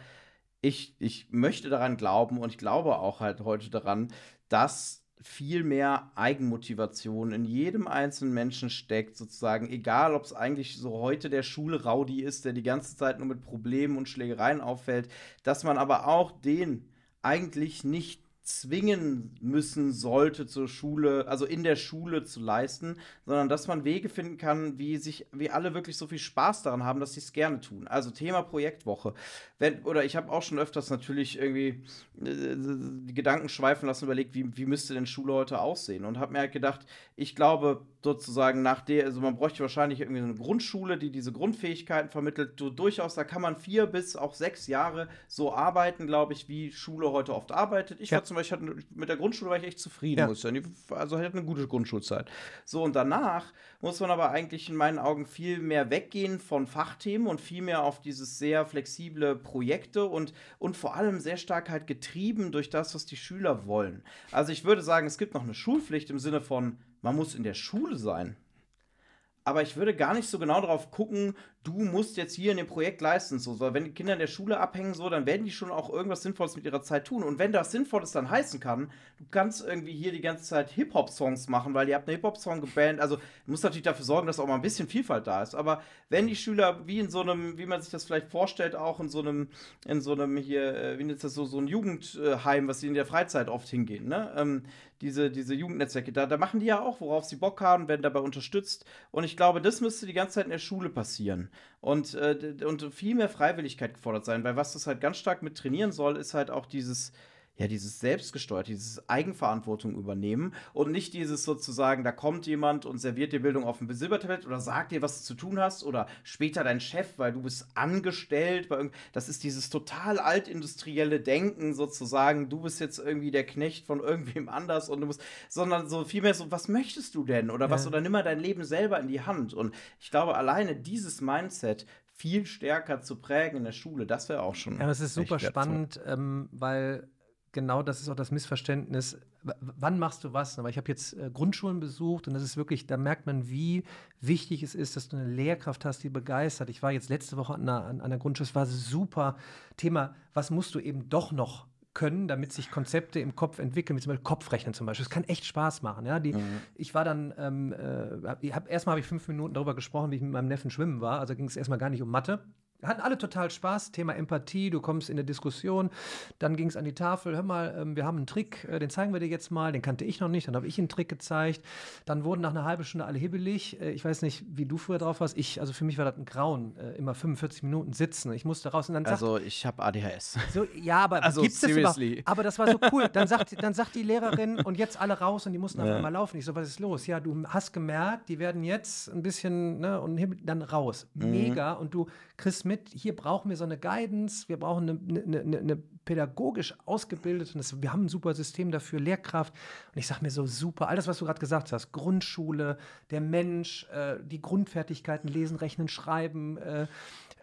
ich, ich möchte daran glauben und ich glaube auch halt heute daran, dass viel mehr Eigenmotivation in jedem einzelnen Menschen steckt, sozusagen, egal ob es eigentlich so heute der Schulraudi ist, der die ganze Zeit nur mit Problemen und Schlägereien auffällt, dass man aber auch den eigentlich nicht zwingen müssen sollte zur Schule, also in der Schule zu leisten, sondern dass man Wege finden kann, wie sich, wie alle wirklich so viel Spaß daran haben, dass sie es gerne tun. Also Thema Projektwoche. Wenn, oder ich habe auch schon öfters natürlich irgendwie äh, die Gedanken schweifen lassen, überlegt, wie, wie müsste denn Schule heute aussehen? Und habe mir halt gedacht, ich glaube, sozusagen nach der, also man bräuchte wahrscheinlich irgendwie so eine Grundschule, die diese Grundfähigkeiten vermittelt. Du, durchaus, da kann man vier bis auch sechs Jahre so arbeiten, glaube ich, wie Schule heute oft arbeitet. Ich ja. war zum Beispiel mit der Grundschule war ich echt zufrieden, ja. muss ich sagen. Also ich hatte eine gute Grundschulzeit. So, und danach muss man aber eigentlich in meinen Augen viel mehr weggehen von Fachthemen und viel mehr auf dieses sehr flexible Projekte und, und vor allem sehr stark halt getrieben durch das, was die Schüler wollen. Also ich würde sagen, es gibt noch eine Schulpflicht im Sinne von man muss in der Schule sein. Aber ich würde gar nicht so genau darauf gucken, du musst jetzt hier in dem Projekt leisten. So, weil wenn die Kinder in der Schule abhängen, so, dann werden die schon auch irgendwas Sinnvolles mit ihrer Zeit tun. Und wenn das Sinnvolles dann heißen kann, du kannst irgendwie hier die ganze Zeit Hip-Hop-Songs machen, weil ihr habt eine Hip-Hop-Song gebannt. Also, du musst natürlich dafür sorgen, dass auch mal ein bisschen Vielfalt da ist. Aber wenn die Schüler wie in so einem, wie man sich das vielleicht vorstellt, auch in so einem, in so einem hier, äh, wie nennt das so, so ein Jugendheim, was sie in der Freizeit oft hingehen, ne? Ähm, diese, diese Jugendnetzwerke, da, da machen die ja auch, worauf sie Bock haben, werden dabei unterstützt. Und ich glaube, das müsste die ganze Zeit in der Schule passieren. Und, äh, und viel mehr Freiwilligkeit gefordert sein, weil was das halt ganz stark mit trainieren soll, ist halt auch dieses ja, dieses selbstgesteuert, dieses Eigenverantwortung übernehmen und nicht dieses sozusagen, da kommt jemand und serviert dir Bildung auf dem Silbertablett oder sagt dir, was du zu tun hast oder später dein Chef, weil du bist angestellt. Bei das ist dieses total altindustrielle Denken sozusagen, du bist jetzt irgendwie der Knecht von irgendwem anders und du musst, sondern so vielmehr so, was möchtest du denn oder ja. was oder nimm mal dein Leben selber in die Hand. Und ich glaube, alleine dieses Mindset viel stärker zu prägen in der Schule, das wäre auch schon. Ja, das ist super spannend, ähm, weil genau das ist auch das Missverständnis, w wann machst du was? Aber ich habe jetzt äh, Grundschulen besucht und das ist wirklich, da merkt man, wie wichtig es ist, dass du eine Lehrkraft hast, die begeistert. Ich war jetzt letzte Woche an einer, an einer Grundschule, es war super Thema, was musst du eben doch noch können, damit sich Konzepte im Kopf entwickeln, wie zum Beispiel Kopfrechnen zum Beispiel. Das kann echt Spaß machen. Ja? Die, mhm. Ich war dann, ähm, äh, hab, erstmal habe ich fünf Minuten darüber gesprochen, wie ich mit meinem Neffen schwimmen war. Also ging es erstmal gar nicht um Mathe hatten alle total Spaß. Thema Empathie, du kommst in der Diskussion. Dann ging es an die Tafel, hör mal, ähm, wir haben einen Trick, äh, den zeigen wir dir jetzt mal. Den kannte ich noch nicht, dann habe ich einen Trick gezeigt. Dann wurden nach einer halben Stunde alle hibbelig. Äh, ich weiß nicht, wie du früher drauf warst. Ich, also für mich war das ein Grauen, äh, immer 45 Minuten sitzen. Ich musste raus und dann Also sagt, ich habe ADHS. So, ja, aber also, gibt es das überhaupt? Aber das war so cool. Dann sagt, dann sagt die Lehrerin und jetzt alle raus und die mussten ja. auf einmal laufen. Ich so, was ist los? Ja, du hast gemerkt, die werden jetzt ein bisschen, ne, und dann raus. Mhm. Mega. Mhm. Und du kriegst mit, hier brauchen wir so eine Guidance, wir brauchen eine, eine, eine pädagogisch ausgebildete, wir haben ein super System dafür, Lehrkraft. Und ich sage mir so, super, alles, was du gerade gesagt hast, Grundschule, der Mensch, äh, die Grundfertigkeiten, Lesen, Rechnen, Schreiben. Äh,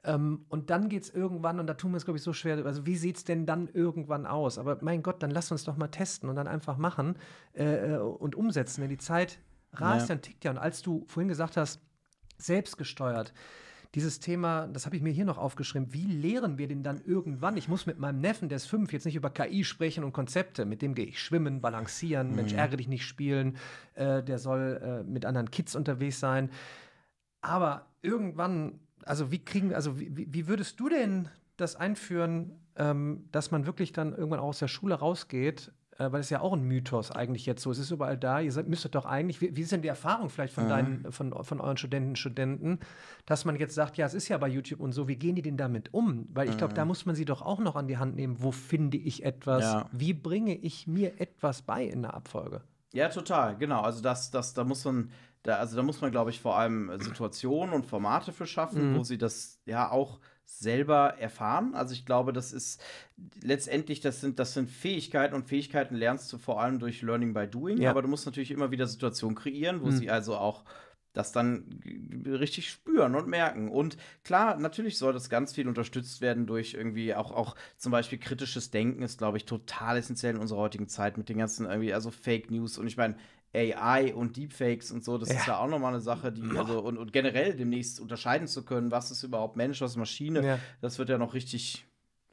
ähm, und dann geht es irgendwann, und da tun wir es, glaube ich, so schwer, also wie sieht es denn dann irgendwann aus? Aber mein Gott, dann lass uns doch mal testen und dann einfach machen äh, äh und umsetzen, denn die Zeit rast, ja. dann tickt ja. Und als du vorhin gesagt hast, selbstgesteuert, dieses Thema, das habe ich mir hier noch aufgeschrieben, wie lehren wir denn dann irgendwann? Ich muss mit meinem Neffen, der ist fünf, jetzt nicht über KI sprechen und Konzepte. Mit dem gehe ich schwimmen, balancieren, mhm. Mensch, ärgere dich nicht spielen. Äh, der soll äh, mit anderen Kids unterwegs sein. Aber irgendwann, also wie kriegen, also wie, wie würdest du denn das einführen, ähm, dass man wirklich dann irgendwann auch aus der Schule rausgeht äh, weil es ja auch ein Mythos eigentlich jetzt so. ist. Es ist überall da. Ihr seid, müsstet doch eigentlich, wie, wie ist denn die Erfahrung vielleicht von, mhm. deinen, von, von euren Studenten, Studenten, dass man jetzt sagt, ja, es ist ja bei YouTube und so, wie gehen die denn damit um? Weil ich glaube, mhm. da muss man sie doch auch noch an die Hand nehmen. Wo finde ich etwas? Ja. Wie bringe ich mir etwas bei in der Abfolge? Ja, total, genau. Also das, das, da muss man, da, also da muss man, glaube ich, vor allem Situationen und Formate für schaffen, mhm. wo sie das ja auch selber erfahren. Also ich glaube, das ist letztendlich, das sind, das sind Fähigkeiten und Fähigkeiten lernst du vor allem durch Learning by Doing, ja. aber du musst natürlich immer wieder Situationen kreieren, wo mhm. sie also auch das dann richtig spüren und merken. Und klar, natürlich soll das ganz viel unterstützt werden durch irgendwie auch, auch zum Beispiel kritisches Denken ist, glaube ich, total essentiell in unserer heutigen Zeit mit den ganzen irgendwie, also Fake News. Und ich meine, AI und Deepfakes und so, das ja. ist ja auch nochmal eine Sache, die, also, und, und, generell demnächst unterscheiden zu können, was ist überhaupt Mensch, was ist Maschine, ja. das wird ja noch richtig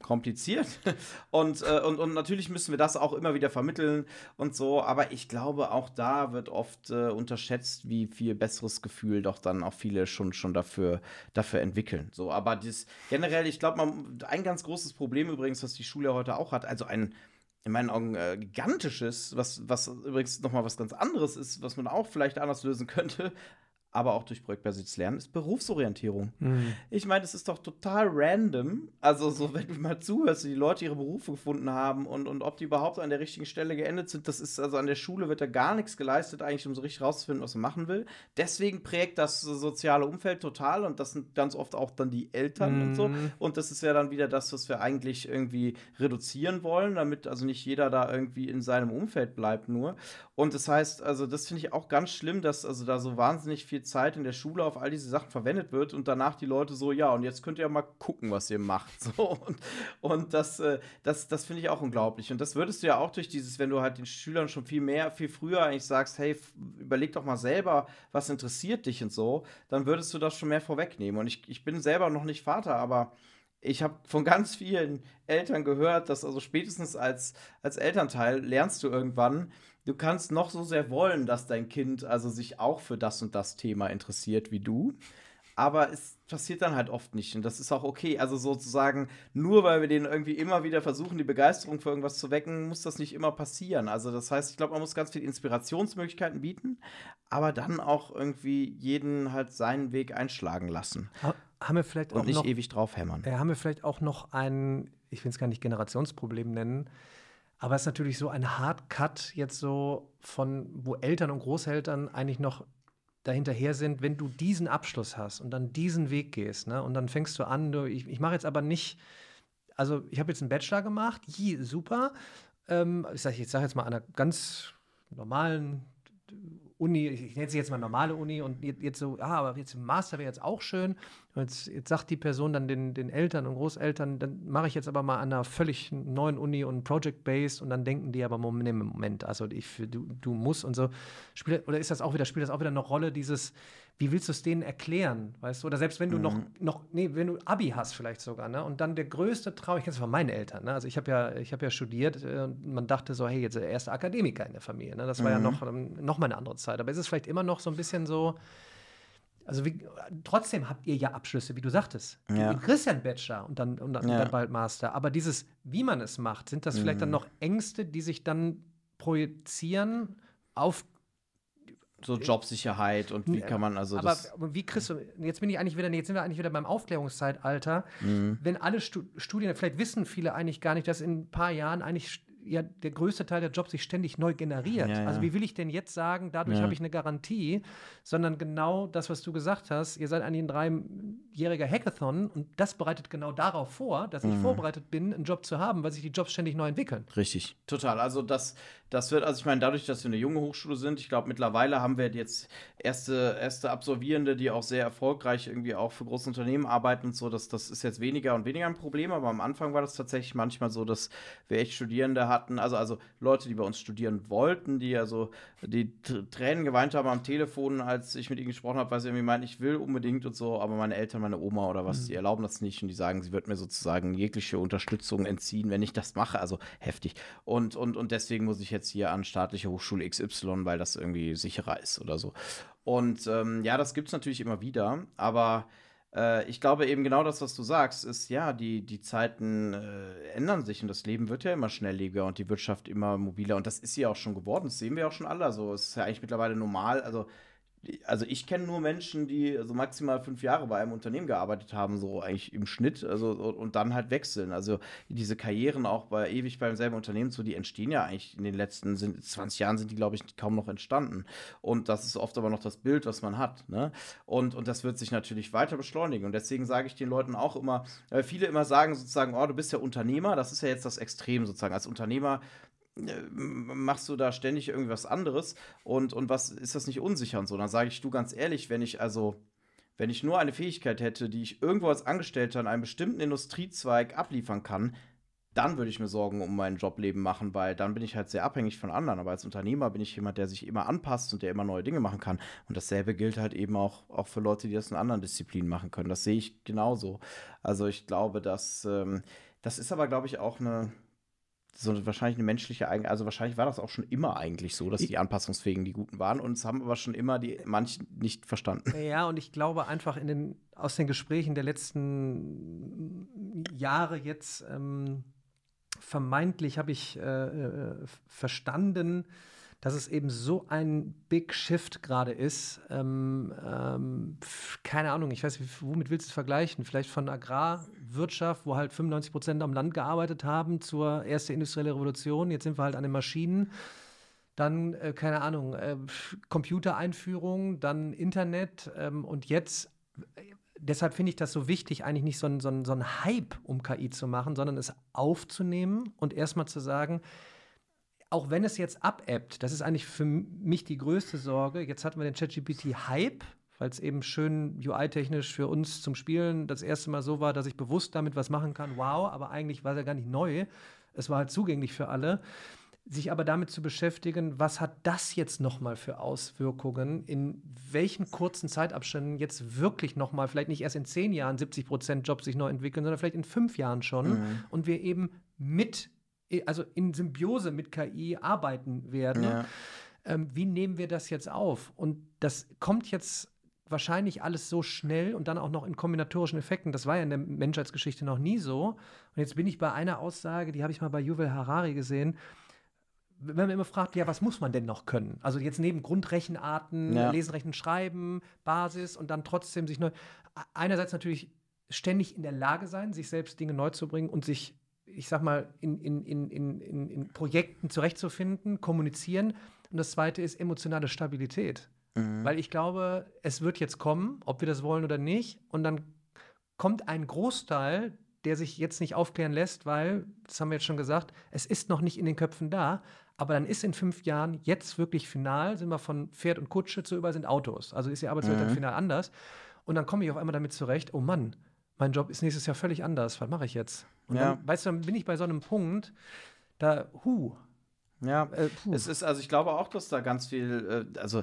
kompliziert. Und, äh, und, und natürlich müssen wir das auch immer wieder vermitteln und so, aber ich glaube, auch da wird oft äh, unterschätzt, wie viel besseres Gefühl doch dann auch viele schon, schon dafür, dafür entwickeln. So, aber das generell, ich glaube, ein ganz großes Problem übrigens, was die Schule heute auch hat, also ein in meinen Augen äh, gigantisches, was, was übrigens nochmal was ganz anderes ist, was man auch vielleicht anders lösen könnte, aber auch durch projektbasiertes Lernen, ist Berufsorientierung. Mhm. Ich meine, es ist doch total random. Also, so, wenn du mal zuhörst, wie die Leute ihre Berufe gefunden haben und, und ob die überhaupt an der richtigen Stelle geendet sind, das ist also an der Schule wird da gar nichts geleistet, eigentlich, um so richtig rauszufinden, was man machen will. Deswegen prägt das soziale Umfeld total und das sind ganz oft auch dann die Eltern mhm. und so. Mhm. Und das ist ja dann wieder das, was wir eigentlich irgendwie reduzieren wollen, damit also nicht jeder da irgendwie in seinem Umfeld bleibt nur. Und das heißt, also, das finde ich auch ganz schlimm, dass also da so wahnsinnig viel viel Zeit in der Schule auf all diese Sachen verwendet wird und danach die Leute so, ja, und jetzt könnt ihr mal gucken, was ihr macht. So, und, und das, äh, das, das finde ich auch unglaublich. Und das würdest du ja auch durch dieses, wenn du halt den Schülern schon viel mehr, viel früher eigentlich sagst, hey, überleg doch mal selber, was interessiert dich und so, dann würdest du das schon mehr vorwegnehmen. Und ich, ich bin selber noch nicht Vater, aber ich habe von ganz vielen Eltern gehört, dass also spätestens als, als Elternteil lernst du irgendwann, du kannst noch so sehr wollen, dass dein Kind also sich auch für das und das Thema interessiert wie du. Aber es passiert dann halt oft nicht. Und das ist auch okay. Also sozusagen, nur weil wir denen irgendwie immer wieder versuchen, die Begeisterung für irgendwas zu wecken, muss das nicht immer passieren. Also das heißt, ich glaube, man muss ganz viele Inspirationsmöglichkeiten bieten, aber dann auch irgendwie jeden halt seinen Weg einschlagen lassen. haben wir vielleicht Und nicht noch, ewig draufhämmern. Äh, haben wir vielleicht auch noch ein, ich will es gar nicht Generationsproblem nennen, aber es ist natürlich so ein Hardcut jetzt so von, wo Eltern und Großeltern eigentlich noch dahinterher sind, wenn du diesen Abschluss hast und dann diesen Weg gehst, ne? Und dann fängst du an, du, ich, ich mache jetzt aber nicht, also ich habe jetzt einen Bachelor gemacht, je, super. Ähm, ich sage sag jetzt mal an einer ganz normalen Uni, ich nenne sie jetzt mal normale Uni und jetzt so, ah, aber jetzt im Master wäre jetzt auch schön. Jetzt, jetzt, sagt die Person dann den, den Eltern und Großeltern, dann mache ich jetzt aber mal an einer völlig neuen Uni und Project-Based und dann denken die aber, Moment, Moment also ich, du, du musst und so. Spiel, oder ist das auch wieder, spielt das auch wieder eine Rolle, dieses, wie willst du es denen erklären, weißt du? Oder selbst wenn du mhm. noch, noch, nee, wenn du Abi hast vielleicht sogar, ne? Und dann der größte Traum, ich kenne es von meinen Eltern, ne? Also ich habe ja, ich habe ja studiert äh, und man dachte so, hey, jetzt der erste Akademiker in der Familie, ne? Das mhm. war ja mhm. noch, ähm, noch mal eine andere Zeit. Aber ist es vielleicht immer noch so ein bisschen so, also wie, trotzdem habt ihr ja Abschlüsse, wie du sagtest. Ja. Du kriegst ja einen Bachelor und dann, und, dann, ja. und dann bald Master. Aber dieses, wie man es macht, sind das mhm. vielleicht dann mhm. noch Ängste, die sich dann projizieren auf so Jobsicherheit und wie kann man also aber das. Aber wie kriegst du, jetzt bin ich eigentlich wieder, jetzt sind wir eigentlich wieder beim Aufklärungszeitalter. Mhm. Wenn alle Studien, vielleicht wissen viele eigentlich gar nicht, dass in ein paar Jahren eigentlich ja der größte Teil der Jobs sich ständig neu generiert. Ja, ja. Also wie will ich denn jetzt sagen, dadurch ja. habe ich eine Garantie, sondern genau das, was du gesagt hast, ihr seid eigentlich ein dreijähriger Hackathon und das bereitet genau darauf vor, dass mhm. ich vorbereitet bin, einen Job zu haben, weil sich die Jobs ständig neu entwickeln. Richtig. Total. Also das, das wird, also ich meine, dadurch, dass wir eine junge Hochschule sind, ich glaube, mittlerweile haben wir jetzt erste, erste Absolvierende, die auch sehr erfolgreich irgendwie auch für große Unternehmen arbeiten und so, das, das ist jetzt weniger und weniger ein Problem, aber am Anfang war das tatsächlich manchmal so, dass wir echt Studierende haben, hatten, also, also Leute, die bei uns studieren wollten, die also die Tränen geweint haben am Telefon, als ich mit ihnen gesprochen habe, weil sie irgendwie meinten, ich will unbedingt und so, aber meine Eltern, meine Oma oder was, mhm. die erlauben das nicht und die sagen, sie wird mir sozusagen jegliche Unterstützung entziehen, wenn ich das mache. Also heftig. Und, und, und deswegen muss ich jetzt hier an staatliche Hochschule XY, weil das irgendwie sicherer ist oder so. Und ähm, ja, das gibt es natürlich immer wieder, aber äh, ich glaube eben genau das, was du sagst, ist ja, die, die Zeiten äh, ändern sich und das Leben wird ja immer schnelllebiger und die Wirtschaft immer mobiler und das ist ja auch schon geworden, das sehen wir auch schon alle. Also es ist ja eigentlich mittlerweile normal, also also ich kenne nur Menschen, die so maximal fünf Jahre bei einem Unternehmen gearbeitet haben, so eigentlich im Schnitt, also und dann halt wechseln. Also diese Karrieren auch bei ewig beim selben Unternehmen, so die entstehen ja eigentlich in den letzten sind, 20 Jahren sind die, glaube ich, kaum noch entstanden. Und das ist oft aber noch das Bild, was man hat. Ne? Und, und das wird sich natürlich weiter beschleunigen. Und deswegen sage ich den Leuten auch immer, äh, viele immer sagen sozusagen, oh, du bist ja Unternehmer, das ist ja jetzt das Extrem sozusagen. Als Unternehmer äh, machst du da ständig irgendwas anderes und, und was ist das nicht unsicher und so? Dann sage ich du ganz ehrlich, wenn ich also, wenn ich nur eine Fähigkeit hätte, die ich irgendwo als Angestellter in einem bestimmten Industriezweig abliefern kann, dann würde ich mir Sorgen um mein Jobleben machen, weil dann bin ich halt sehr abhängig von anderen. Aber als Unternehmer bin ich jemand, der sich immer anpasst und der immer neue Dinge machen kann. Und dasselbe gilt halt eben auch, auch für Leute, die das in anderen Disziplinen machen können. Das sehe ich genauso. Also ich glaube, dass ähm, das ist aber, glaube ich, auch eine so wahrscheinlich eine menschliche Eigenschaft, also wahrscheinlich war das auch schon immer eigentlich so, dass die Anpassungsfähigen die Guten waren und es haben aber schon immer die manchen nicht verstanden. Ja, und ich glaube einfach in den, aus den Gesprächen der letzten Jahre jetzt ähm, vermeintlich habe ich äh, äh verstanden, dass es eben so ein Big Shift gerade ist. Ähm, ähm, keine Ahnung, ich weiß womit willst du es vergleichen? Vielleicht von Agrarwirtschaft, wo halt 95 Prozent am Land gearbeitet haben, zur ersten industriellen Revolution. Jetzt sind wir halt an den Maschinen. Dann, äh, keine Ahnung, äh, Computereinführung, dann Internet ähm, und jetzt. Äh, deshalb finde ich das so wichtig, eigentlich nicht so einen so so ein Hype um KI zu machen, sondern es aufzunehmen und erstmal zu sagen, auch wenn es jetzt abebbt, das ist eigentlich für mich die größte Sorge. Jetzt hatten wir den ChatGPT-Hype, weil es eben schön UI-technisch für uns zum Spielen das erste Mal so war, dass ich bewusst damit was machen kann. Wow, aber eigentlich war es ja gar nicht neu. Es war halt zugänglich für alle. Sich aber damit zu beschäftigen, was hat das jetzt nochmal für Auswirkungen? In welchen kurzen Zeitabständen jetzt wirklich nochmal, vielleicht nicht erst in zehn Jahren 70 Prozent Jobs sich neu entwickeln, sondern vielleicht in fünf Jahren schon. Mhm. Und wir eben mit äh, also in Symbiose mit KI arbeiten werden. Ja. Ähm, wie nehmen wir das jetzt auf? Und das kommt jetzt wahrscheinlich alles so schnell und dann auch noch in kombinatorischen Effekten. Das war ja in der Menschheitsgeschichte noch nie so. Und jetzt bin ich bei einer Aussage, die habe ich mal bei Yuval Harari gesehen. Wenn man immer fragt, ja, was muss man denn noch können? Also jetzt neben Grundrechenarten, ja. Lesen, Rechnen, Schreiben, Basis und dann trotzdem sich neu. Einerseits natürlich ständig in der Lage sein, sich selbst Dinge neu zu bringen und sich ich sag mal, in, in, in, in, in Projekten zurechtzufinden, kommunizieren. Und das zweite ist emotionale Stabilität. Mhm. Weil ich glaube, es wird jetzt kommen, ob wir das wollen oder nicht. Und dann kommt ein Großteil, der sich jetzt nicht aufklären lässt, weil, das haben wir jetzt schon gesagt, es ist noch nicht in den Köpfen da. Aber dann ist in fünf Jahren jetzt wirklich final, sind wir von Pferd und Kutsche zu über sind Autos. Also ist die Arbeitswelt mhm. dann final anders. Und dann komme ich auf einmal damit zurecht, oh Mann, mein Job ist nächstes Jahr völlig anders. Was mache ich jetzt? Und ja. dann, weißt du, dann bin ich bei so einem Punkt, da, hu. Ja, äh, es ist, also ich glaube auch, dass da ganz viel, äh, also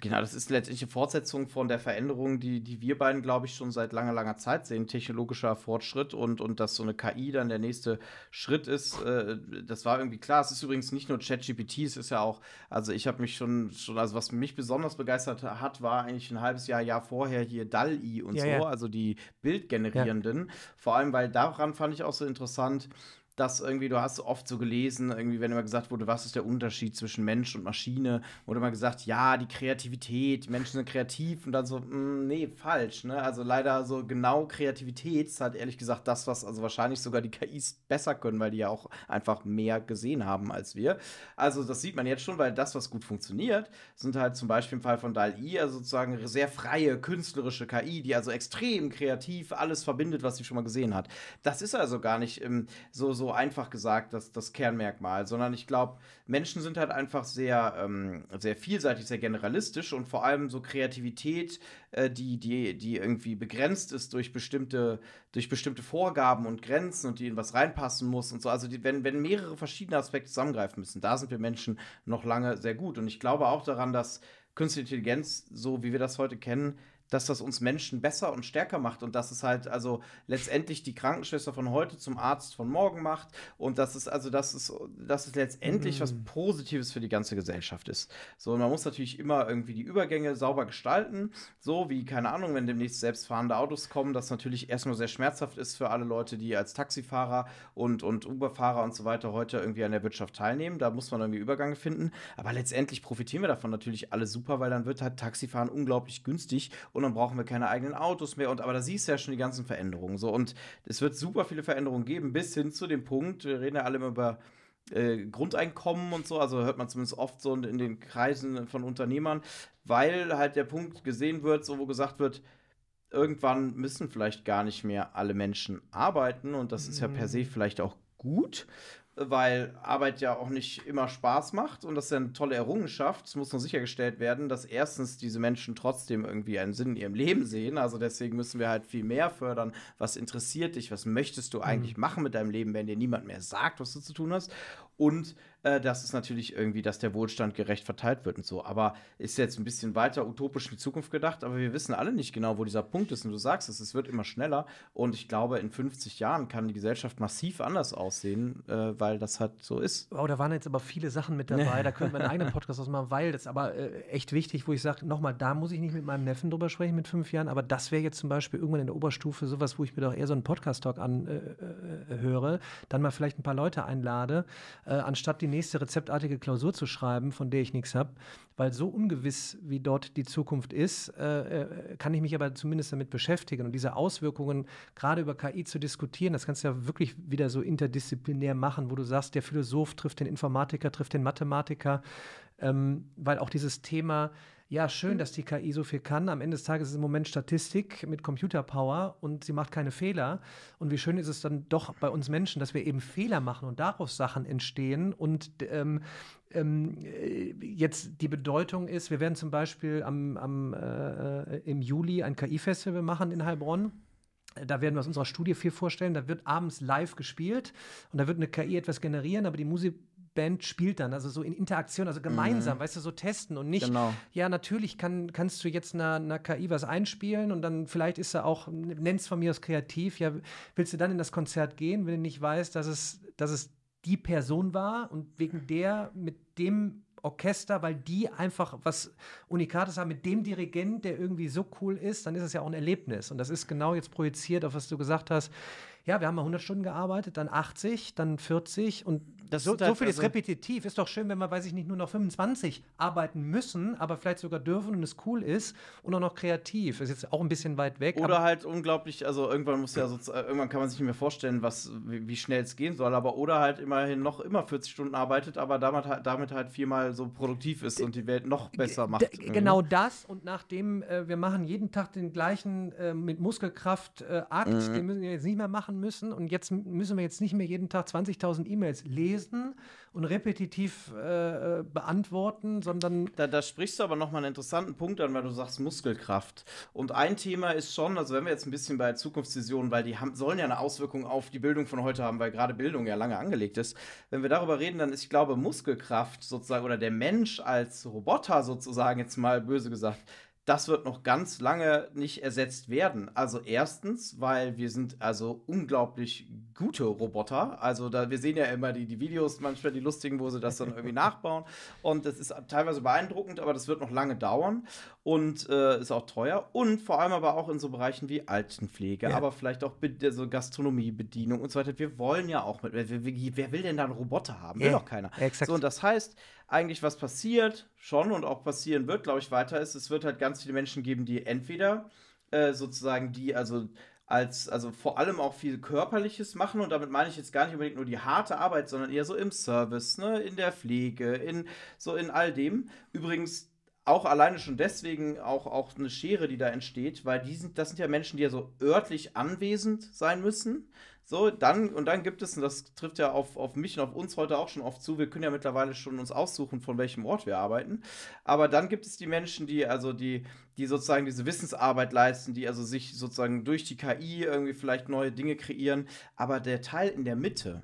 genau, das ist letztlich eine Fortsetzung von der Veränderung, die, die wir beiden, glaube ich, schon seit langer, langer Zeit sehen. Technologischer Fortschritt und, und dass so eine KI dann der nächste Schritt ist, äh, das war irgendwie klar. Es ist übrigens nicht nur ChatGPT, es ist ja auch, also ich habe mich schon, schon, also was mich besonders begeistert hat, war eigentlich ein halbes Jahr, Jahr vorher hier DALI und ja, so, ja. also die Bildgenerierenden. Ja. Vor allem, weil daran fand ich auch so interessant, dass irgendwie, du hast oft so gelesen, irgendwie, wenn immer gesagt wurde, was ist der Unterschied zwischen Mensch und Maschine, wurde immer gesagt, ja, die Kreativität, die Menschen sind kreativ und dann so, mh, mm, nee, falsch, ne? Also leider so genau Kreativität ist halt ehrlich gesagt das, was also wahrscheinlich sogar die KIs besser können, weil die ja auch einfach mehr gesehen haben als wir. Also das sieht man jetzt schon, weil das, was gut funktioniert, sind halt zum Beispiel im Fall von DAL-I, also sozusagen sehr freie, künstlerische KI, die also extrem kreativ alles verbindet, was sie schon mal gesehen hat. Das ist also gar nicht ähm, so, so so einfach gesagt, das, das Kernmerkmal, sondern ich glaube, Menschen sind halt einfach sehr, ähm, sehr vielseitig, sehr generalistisch und vor allem so Kreativität, äh, die, die, die irgendwie begrenzt ist durch bestimmte, durch bestimmte Vorgaben und Grenzen und die in was reinpassen muss und so. Also die, wenn, wenn mehrere verschiedene Aspekte zusammengreifen müssen, da sind wir Menschen noch lange sehr gut. Und ich glaube auch daran, dass künstliche Intelligenz, so wie wir das heute kennen, dass das uns Menschen besser und stärker macht und dass es halt also letztendlich die Krankenschwester von heute zum Arzt von morgen macht und dass es also das ist das ist letztendlich mm. was Positives für die ganze Gesellschaft ist. So und man muss natürlich immer irgendwie die Übergänge sauber gestalten, so wie keine Ahnung, wenn demnächst selbstfahrende Autos kommen, das natürlich erstmal sehr schmerzhaft ist für alle Leute, die als Taxifahrer und und Uberfahrer und so weiter heute irgendwie an der Wirtschaft teilnehmen, da muss man irgendwie Übergänge finden, aber letztendlich profitieren wir davon natürlich alle super, weil dann wird halt Taxifahren unglaublich günstig und dann brauchen wir keine eigenen Autos mehr. Und aber da siehst du ja schon die ganzen Veränderungen so. Und es wird super viele Veränderungen geben, bis hin zu dem Punkt, wir reden ja alle immer über äh, Grundeinkommen und so, also hört man zumindest oft so in den Kreisen von Unternehmern, weil halt der Punkt gesehen wird, so wo gesagt wird, irgendwann müssen vielleicht gar nicht mehr alle Menschen arbeiten und das ist ja per se mhm. vielleicht auch gut weil Arbeit ja auch nicht immer Spaß macht und das ist ja eine tolle Errungenschaft. Es muss nur sichergestellt werden, dass erstens diese Menschen trotzdem irgendwie einen Sinn in ihrem Leben sehen. Also deswegen müssen wir halt viel mehr fördern. Was interessiert dich? Was möchtest du eigentlich mhm. machen mit deinem Leben, wenn dir niemand mehr sagt, was du zu tun hast? Und äh, das ist natürlich irgendwie, dass der Wohlstand gerecht verteilt wird und so. Aber ist jetzt ein bisschen weiter utopisch in die Zukunft gedacht, aber wir wissen alle nicht genau, wo dieser Punkt ist. Und du sagst es, es wird immer schneller. Und ich glaube, in 50 Jahren kann die Gesellschaft massiv anders aussehen, äh, weil das halt so ist. Wow, da waren jetzt aber viele Sachen mit dabei. da könnte man einen eigenen Podcast ausmachen, weil das aber äh, echt wichtig, wo ich sage, nochmal, da muss ich nicht mit meinem Neffen drüber sprechen mit fünf Jahren, aber das wäre jetzt zum Beispiel irgendwann in der Oberstufe sowas, wo ich mir doch eher so einen Podcast-Talk anhöre, äh, äh, dann mal vielleicht ein paar Leute einlade, anstatt die nächste rezeptartige Klausur zu schreiben, von der ich nichts habe, weil so ungewiss, wie dort die Zukunft ist, äh, äh, kann ich mich aber zumindest damit beschäftigen. Und diese Auswirkungen gerade über KI zu diskutieren, das kannst du ja wirklich wieder so interdisziplinär machen, wo du sagst, der Philosoph trifft den Informatiker, trifft den Mathematiker, ähm, weil auch dieses Thema, ja, schön, dass die KI so viel kann. Am Ende des Tages ist es im Moment Statistik mit Computerpower und sie macht keine Fehler. Und wie schön ist es dann doch bei uns Menschen, dass wir eben Fehler machen und daraus Sachen entstehen. Und ähm, ähm, äh, jetzt die Bedeutung ist, wir werden zum Beispiel am, am äh, im Juli ein KI-Festival machen in Heilbronn. Da werden wir aus unserer Studie viel vorstellen. Da wird abends live gespielt und da wird eine KI etwas generieren, aber die Musik Band spielt dann, also so in Interaktion, also gemeinsam, mhm. weißt du, so testen und nicht, genau. ja, natürlich kann, kannst du jetzt einer, einer KI was einspielen und dann vielleicht ist er auch, nenn's von mir aus kreativ, ja, willst du dann in das Konzert gehen, wenn du nicht weißt, dass es, dass es die Person war und wegen der mit dem Orchester, weil die einfach was Unikates haben mit dem Dirigent, der irgendwie so cool ist, dann ist es ja auch ein Erlebnis. Und das ist genau jetzt projiziert auf was du gesagt hast. Ja, wir haben mal 100 Stunden gearbeitet, dann 80, dann 40 und das so, halt, so viel also ist repetitiv. Ist doch schön, wenn wir, weiß ich nicht, nur noch 25 arbeiten müssen, aber vielleicht sogar dürfen und es cool ist und auch noch kreativ. Ist jetzt auch ein bisschen weit weg. Oder halt unglaublich, also irgendwann muss ja so, irgendwann kann man sich nicht mehr vorstellen, was, wie, wie schnell es gehen soll, aber oder halt immerhin noch immer 40 Stunden arbeitet, aber damit, damit halt viermal so produktiv ist und die Welt noch besser macht. Mhm. Genau das und nachdem äh, wir machen jeden Tag den gleichen äh, mit Muskelkraft äh, Akt, mhm. den müssen wir jetzt nicht mehr machen müssen und jetzt müssen wir jetzt nicht mehr jeden Tag 20.000 E-Mails lesen lesen und repetitiv äh, äh, beantworten, sondern. Da, da sprichst du aber nochmal einen interessanten Punkt an, weil du sagst Muskelkraft. Und ein Thema ist schon, also wenn wir jetzt ein bisschen bei Zukunftsvisionen, weil die haben, sollen ja eine Auswirkung auf die Bildung von heute haben, weil gerade Bildung ja lange angelegt ist. Wenn wir darüber reden, dann ist, ich glaube, Muskelkraft sozusagen oder der Mensch als Roboter sozusagen, jetzt mal böse gesagt, das wird noch ganz lange nicht ersetzt werden. Also erstens, weil wir sind also unglaublich gute Roboter. Also da, wir sehen ja immer die, die Videos, manchmal die lustigen, wo sie das dann irgendwie nachbauen. Und das ist teilweise beeindruckend, aber das wird noch lange dauern und äh, ist auch teuer und vor allem aber auch in so Bereichen wie Altenpflege, ja. aber vielleicht auch Be also Gastronomiebedienung und so weiter. Wir wollen ja auch mit, wer, wer will denn da einen Roboter haben? Ja. Will doch keiner. Ja, so, und das heißt, eigentlich was passiert schon und auch passieren wird, glaube ich, weiter ist, es wird halt ganz viele Menschen geben, die entweder äh, sozusagen die, also als, also vor allem auch viel Körperliches machen. Und damit meine ich jetzt gar nicht unbedingt nur die harte Arbeit, sondern eher so im Service, ne, in der Pflege, in so in all dem. Übrigens, auch alleine schon deswegen auch, auch eine Schere, die da entsteht, weil die sind, das sind ja Menschen, die ja so örtlich anwesend sein müssen. So, dann, und dann gibt es, und das trifft ja auf, auf mich und auf uns heute auch schon oft zu, wir können ja mittlerweile schon uns aussuchen, von welchem Ort wir arbeiten. Aber dann gibt es die Menschen, die, also die, die sozusagen diese Wissensarbeit leisten, die also sich sozusagen durch die KI irgendwie vielleicht neue Dinge kreieren. Aber der Teil in der Mitte,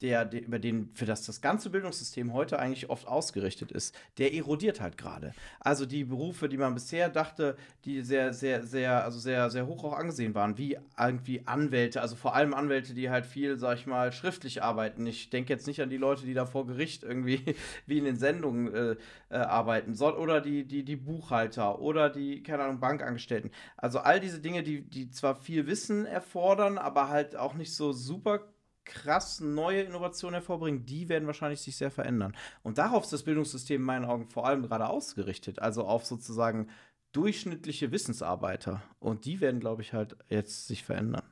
der, der, über den, für das das ganze Bildungssystem heute eigentlich oft ausgerichtet ist, der erodiert halt gerade. Also die Berufe, die man bisher dachte, die sehr, sehr, sehr, also sehr, sehr hoch auch angesehen waren, wie irgendwie Anwälte, also vor allem Anwälte, die halt viel, sag ich mal, schriftlich arbeiten. Ich denke jetzt nicht an die Leute, die da vor Gericht irgendwie wie in den Sendungen äh, äh, arbeiten, so, oder die, die, die Buchhalter oder die, keine Ahnung, Bankangestellten. Also all diese Dinge, die, die zwar viel Wissen erfordern, aber halt auch nicht so super krass neue Innovationen hervorbringen, die werden wahrscheinlich sich sehr verändern. Und darauf ist das Bildungssystem in meinen Augen vor allem gerade ausgerichtet, also auf sozusagen durchschnittliche Wissensarbeiter. Und die werden, glaube ich, halt jetzt sich verändern.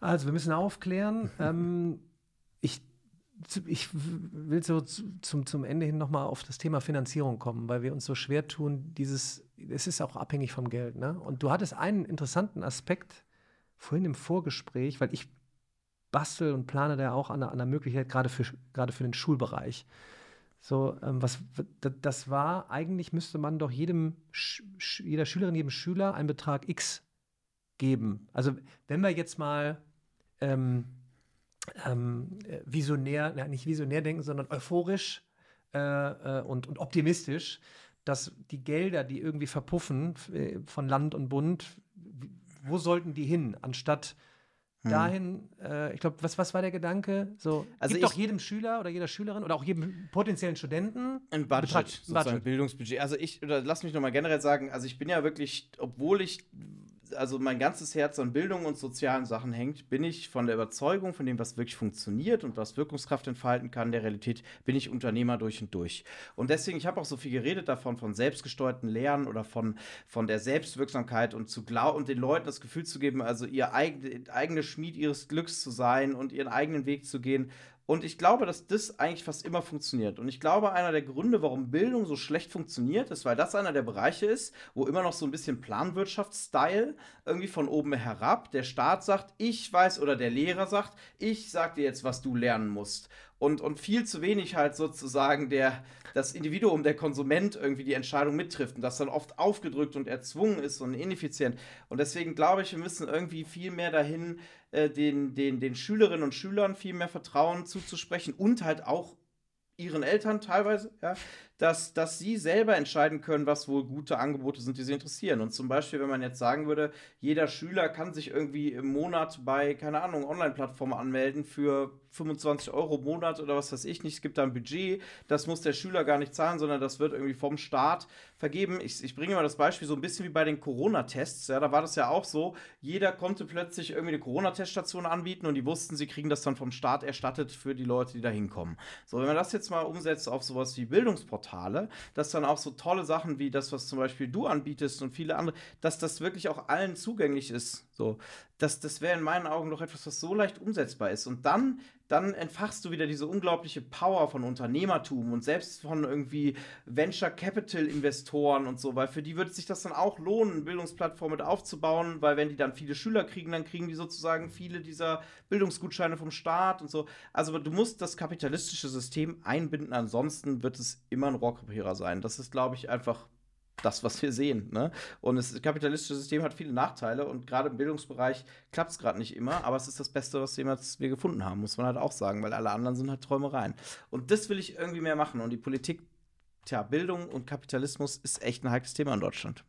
Also, wir müssen aufklären. ähm, ich ich will so zum, zum Ende hin nochmal auf das Thema Finanzierung kommen, weil wir uns so schwer tun, dieses, es ist auch abhängig vom Geld. Ne? Und du hattest einen interessanten Aspekt vorhin im Vorgespräch, weil ich bastel und plane da auch an, an einer Möglichkeit, gerade für, gerade für den Schulbereich. So, ähm, was, das war, eigentlich müsste man doch jedem, jeder Schülerin, jedem Schüler einen Betrag X geben. Also, wenn wir jetzt mal ähm, ähm, visionär, na, nicht visionär denken, sondern euphorisch äh, äh, und, und optimistisch, dass die Gelder, die irgendwie verpuffen äh, von Land und Bund, wo sollten die hin, anstatt Mhm. dahin, äh, ich glaube, was, was war der Gedanke? So, also gibt doch jedem Schüler oder jeder Schülerin oder auch jedem potenziellen Studenten ein Budget, Betrag, sozusagen Budget. Bildungsbudget. Also ich, oder lass mich nochmal generell sagen, also ich bin ja wirklich, obwohl ich also mein ganzes Herz an Bildung und sozialen Sachen hängt, bin ich von der Überzeugung, von dem, was wirklich funktioniert und was Wirkungskraft entfalten kann, der Realität, bin ich Unternehmer durch und durch. Und deswegen, ich habe auch so viel geredet davon, von selbstgesteuerten Lernen oder von, von der Selbstwirksamkeit und zu glauben und den Leuten das Gefühl zu geben, also ihr eigen, eigene Schmied ihres Glücks zu sein und ihren eigenen Weg zu gehen. Und ich glaube, dass das eigentlich fast immer funktioniert. Und ich glaube, einer der Gründe, warum Bildung so schlecht funktioniert, ist, weil das einer der Bereiche ist, wo immer noch so ein bisschen Planwirtschaftsstyle irgendwie von oben herab der Staat sagt, ich weiß oder der Lehrer sagt, ich sag dir jetzt, was du lernen musst und, und viel zu wenig halt sozusagen der, das Individuum, der Konsument irgendwie die Entscheidung mittrifft und das dann oft aufgedrückt und erzwungen ist und ineffizient. Und deswegen glaube ich, wir müssen irgendwie viel mehr dahin, äh, den, den, den Schülerinnen und Schülern viel mehr Vertrauen zuzusprechen und halt auch ihren Eltern teilweise, ja, dass, dass sie selber entscheiden können, was wohl gute Angebote sind, die sie interessieren. Und zum Beispiel, wenn man jetzt sagen würde, jeder Schüler kann sich irgendwie im Monat bei, keine Ahnung, Online-Plattformen anmelden für 25 Euro im Monat oder was weiß ich nicht. Es gibt da ein Budget, das muss der Schüler gar nicht zahlen, sondern das wird irgendwie vom Staat vergeben. Ich, ich bringe mal das Beispiel so ein bisschen wie bei den Corona-Tests. Ja, da war das ja auch so. Jeder konnte plötzlich irgendwie eine Corona-Teststation anbieten und die wussten, sie kriegen das dann vom Staat erstattet für die Leute, die da hinkommen. So, wenn man das jetzt mal umsetzt auf sowas wie Bildungsportal, Portale, dass dann auch so tolle Sachen wie das, was zum Beispiel du anbietest und viele andere, dass das wirklich auch allen zugänglich ist. So, das, das wäre in meinen Augen doch etwas, was so leicht umsetzbar ist. Und dann dann entfachst du wieder diese unglaubliche Power von Unternehmertum und selbst von irgendwie Venture Capital Investoren und so, weil für die würde sich das dann auch lohnen, Bildungsplattformen mit aufzubauen, weil wenn die dann viele Schüler kriegen, dann kriegen die sozusagen viele dieser Bildungsgutscheine vom Staat und so. Also du musst das kapitalistische System einbinden, ansonsten wird es immer ein Rohrkrepierer sein. Das ist, glaube ich, einfach das, was wir sehen. Ne? Und das kapitalistische System hat viele Nachteile und gerade im Bildungsbereich klappt es gerade nicht immer, aber es ist das Beste, was jemals wir gefunden haben, muss man halt auch sagen, weil alle anderen sind halt Träumereien. Und das will ich irgendwie mehr machen und die Politik, tja, Bildung und Kapitalismus ist echt ein heikles Thema in Deutschland.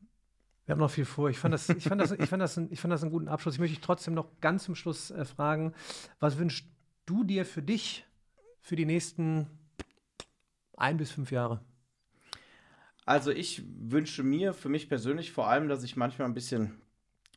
Wir haben noch viel vor. Ich fand das, ich fand das, ich fand das, ein, ich fand das einen guten Abschluss. Ich möchte dich trotzdem noch ganz zum Schluss äh, fragen, was wünschst du dir für dich für die nächsten ein bis fünf Jahre? Also ich wünsche mir für mich persönlich vor allem, dass ich manchmal ein bisschen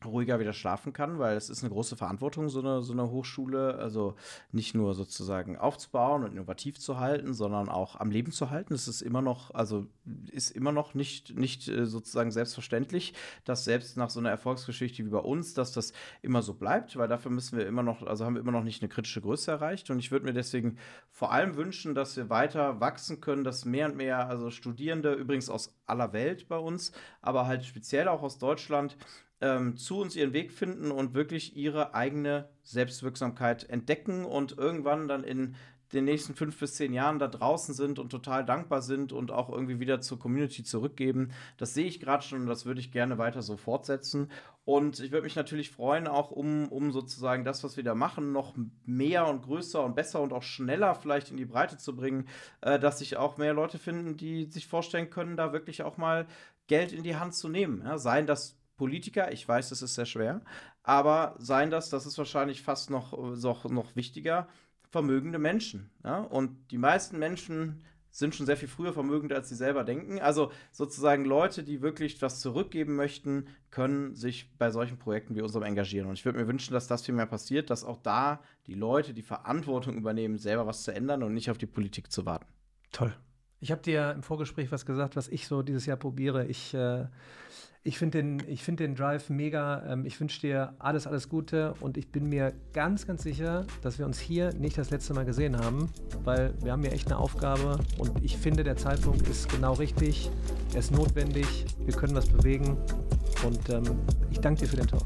ruhiger wieder schlafen kann, weil es ist eine große Verantwortung, so eine, so eine Hochschule, also nicht nur sozusagen aufzubauen und innovativ zu halten, sondern auch am Leben zu halten. Es ist immer noch, also ist immer noch nicht, nicht äh, sozusagen selbstverständlich, dass selbst nach so einer Erfolgsgeschichte wie bei uns, dass das immer so bleibt, weil dafür müssen wir immer noch, also haben wir immer noch nicht eine kritische Größe erreicht und ich würde mir deswegen vor allem wünschen, dass wir weiter wachsen können, dass mehr und mehr, also Studierende, übrigens aus aller Welt bei uns, aber halt speziell auch aus Deutschland, ähm, zu uns ihren Weg finden und wirklich ihre eigene Selbstwirksamkeit entdecken und irgendwann dann in den nächsten fünf bis zehn Jahren da draußen sind und total dankbar sind und auch irgendwie wieder zur Community zurückgeben. Das sehe ich gerade schon und das würde ich gerne weiter so fortsetzen. Und ich würde mich natürlich freuen, auch um, um sozusagen das, was wir da machen, noch mehr und größer und besser und auch schneller vielleicht in die Breite zu bringen, äh, dass sich auch mehr Leute finden, die sich vorstellen können, da wirklich auch mal Geld in die Hand zu nehmen. Ja, seien das Politiker, ich weiß, das ist sehr schwer, aber seien das, das ist wahrscheinlich fast noch, noch, äh, noch wichtiger, vermögende Menschen. Ja? Und die meisten Menschen sind schon sehr viel früher vermögend, als sie selber denken. Also sozusagen Leute, die wirklich was zurückgeben möchten, können sich bei solchen Projekten wie unserem engagieren. Und ich würde mir wünschen, dass das viel mehr passiert, dass auch da die Leute die Verantwortung übernehmen, selber was zu ändern und nicht auf die Politik zu warten. Toll. Ich habe dir im Vorgespräch was gesagt, was ich so dieses Jahr probiere. Ich äh ich finde den, find den Drive mega. Ähm, ich wünsche dir alles, alles Gute und ich bin mir ganz, ganz sicher, dass wir uns hier nicht das letzte Mal gesehen haben, weil wir haben hier echt eine Aufgabe und ich finde, der Zeitpunkt ist genau richtig. Er ist notwendig. Wir können was bewegen und ähm, ich danke dir für den Talk.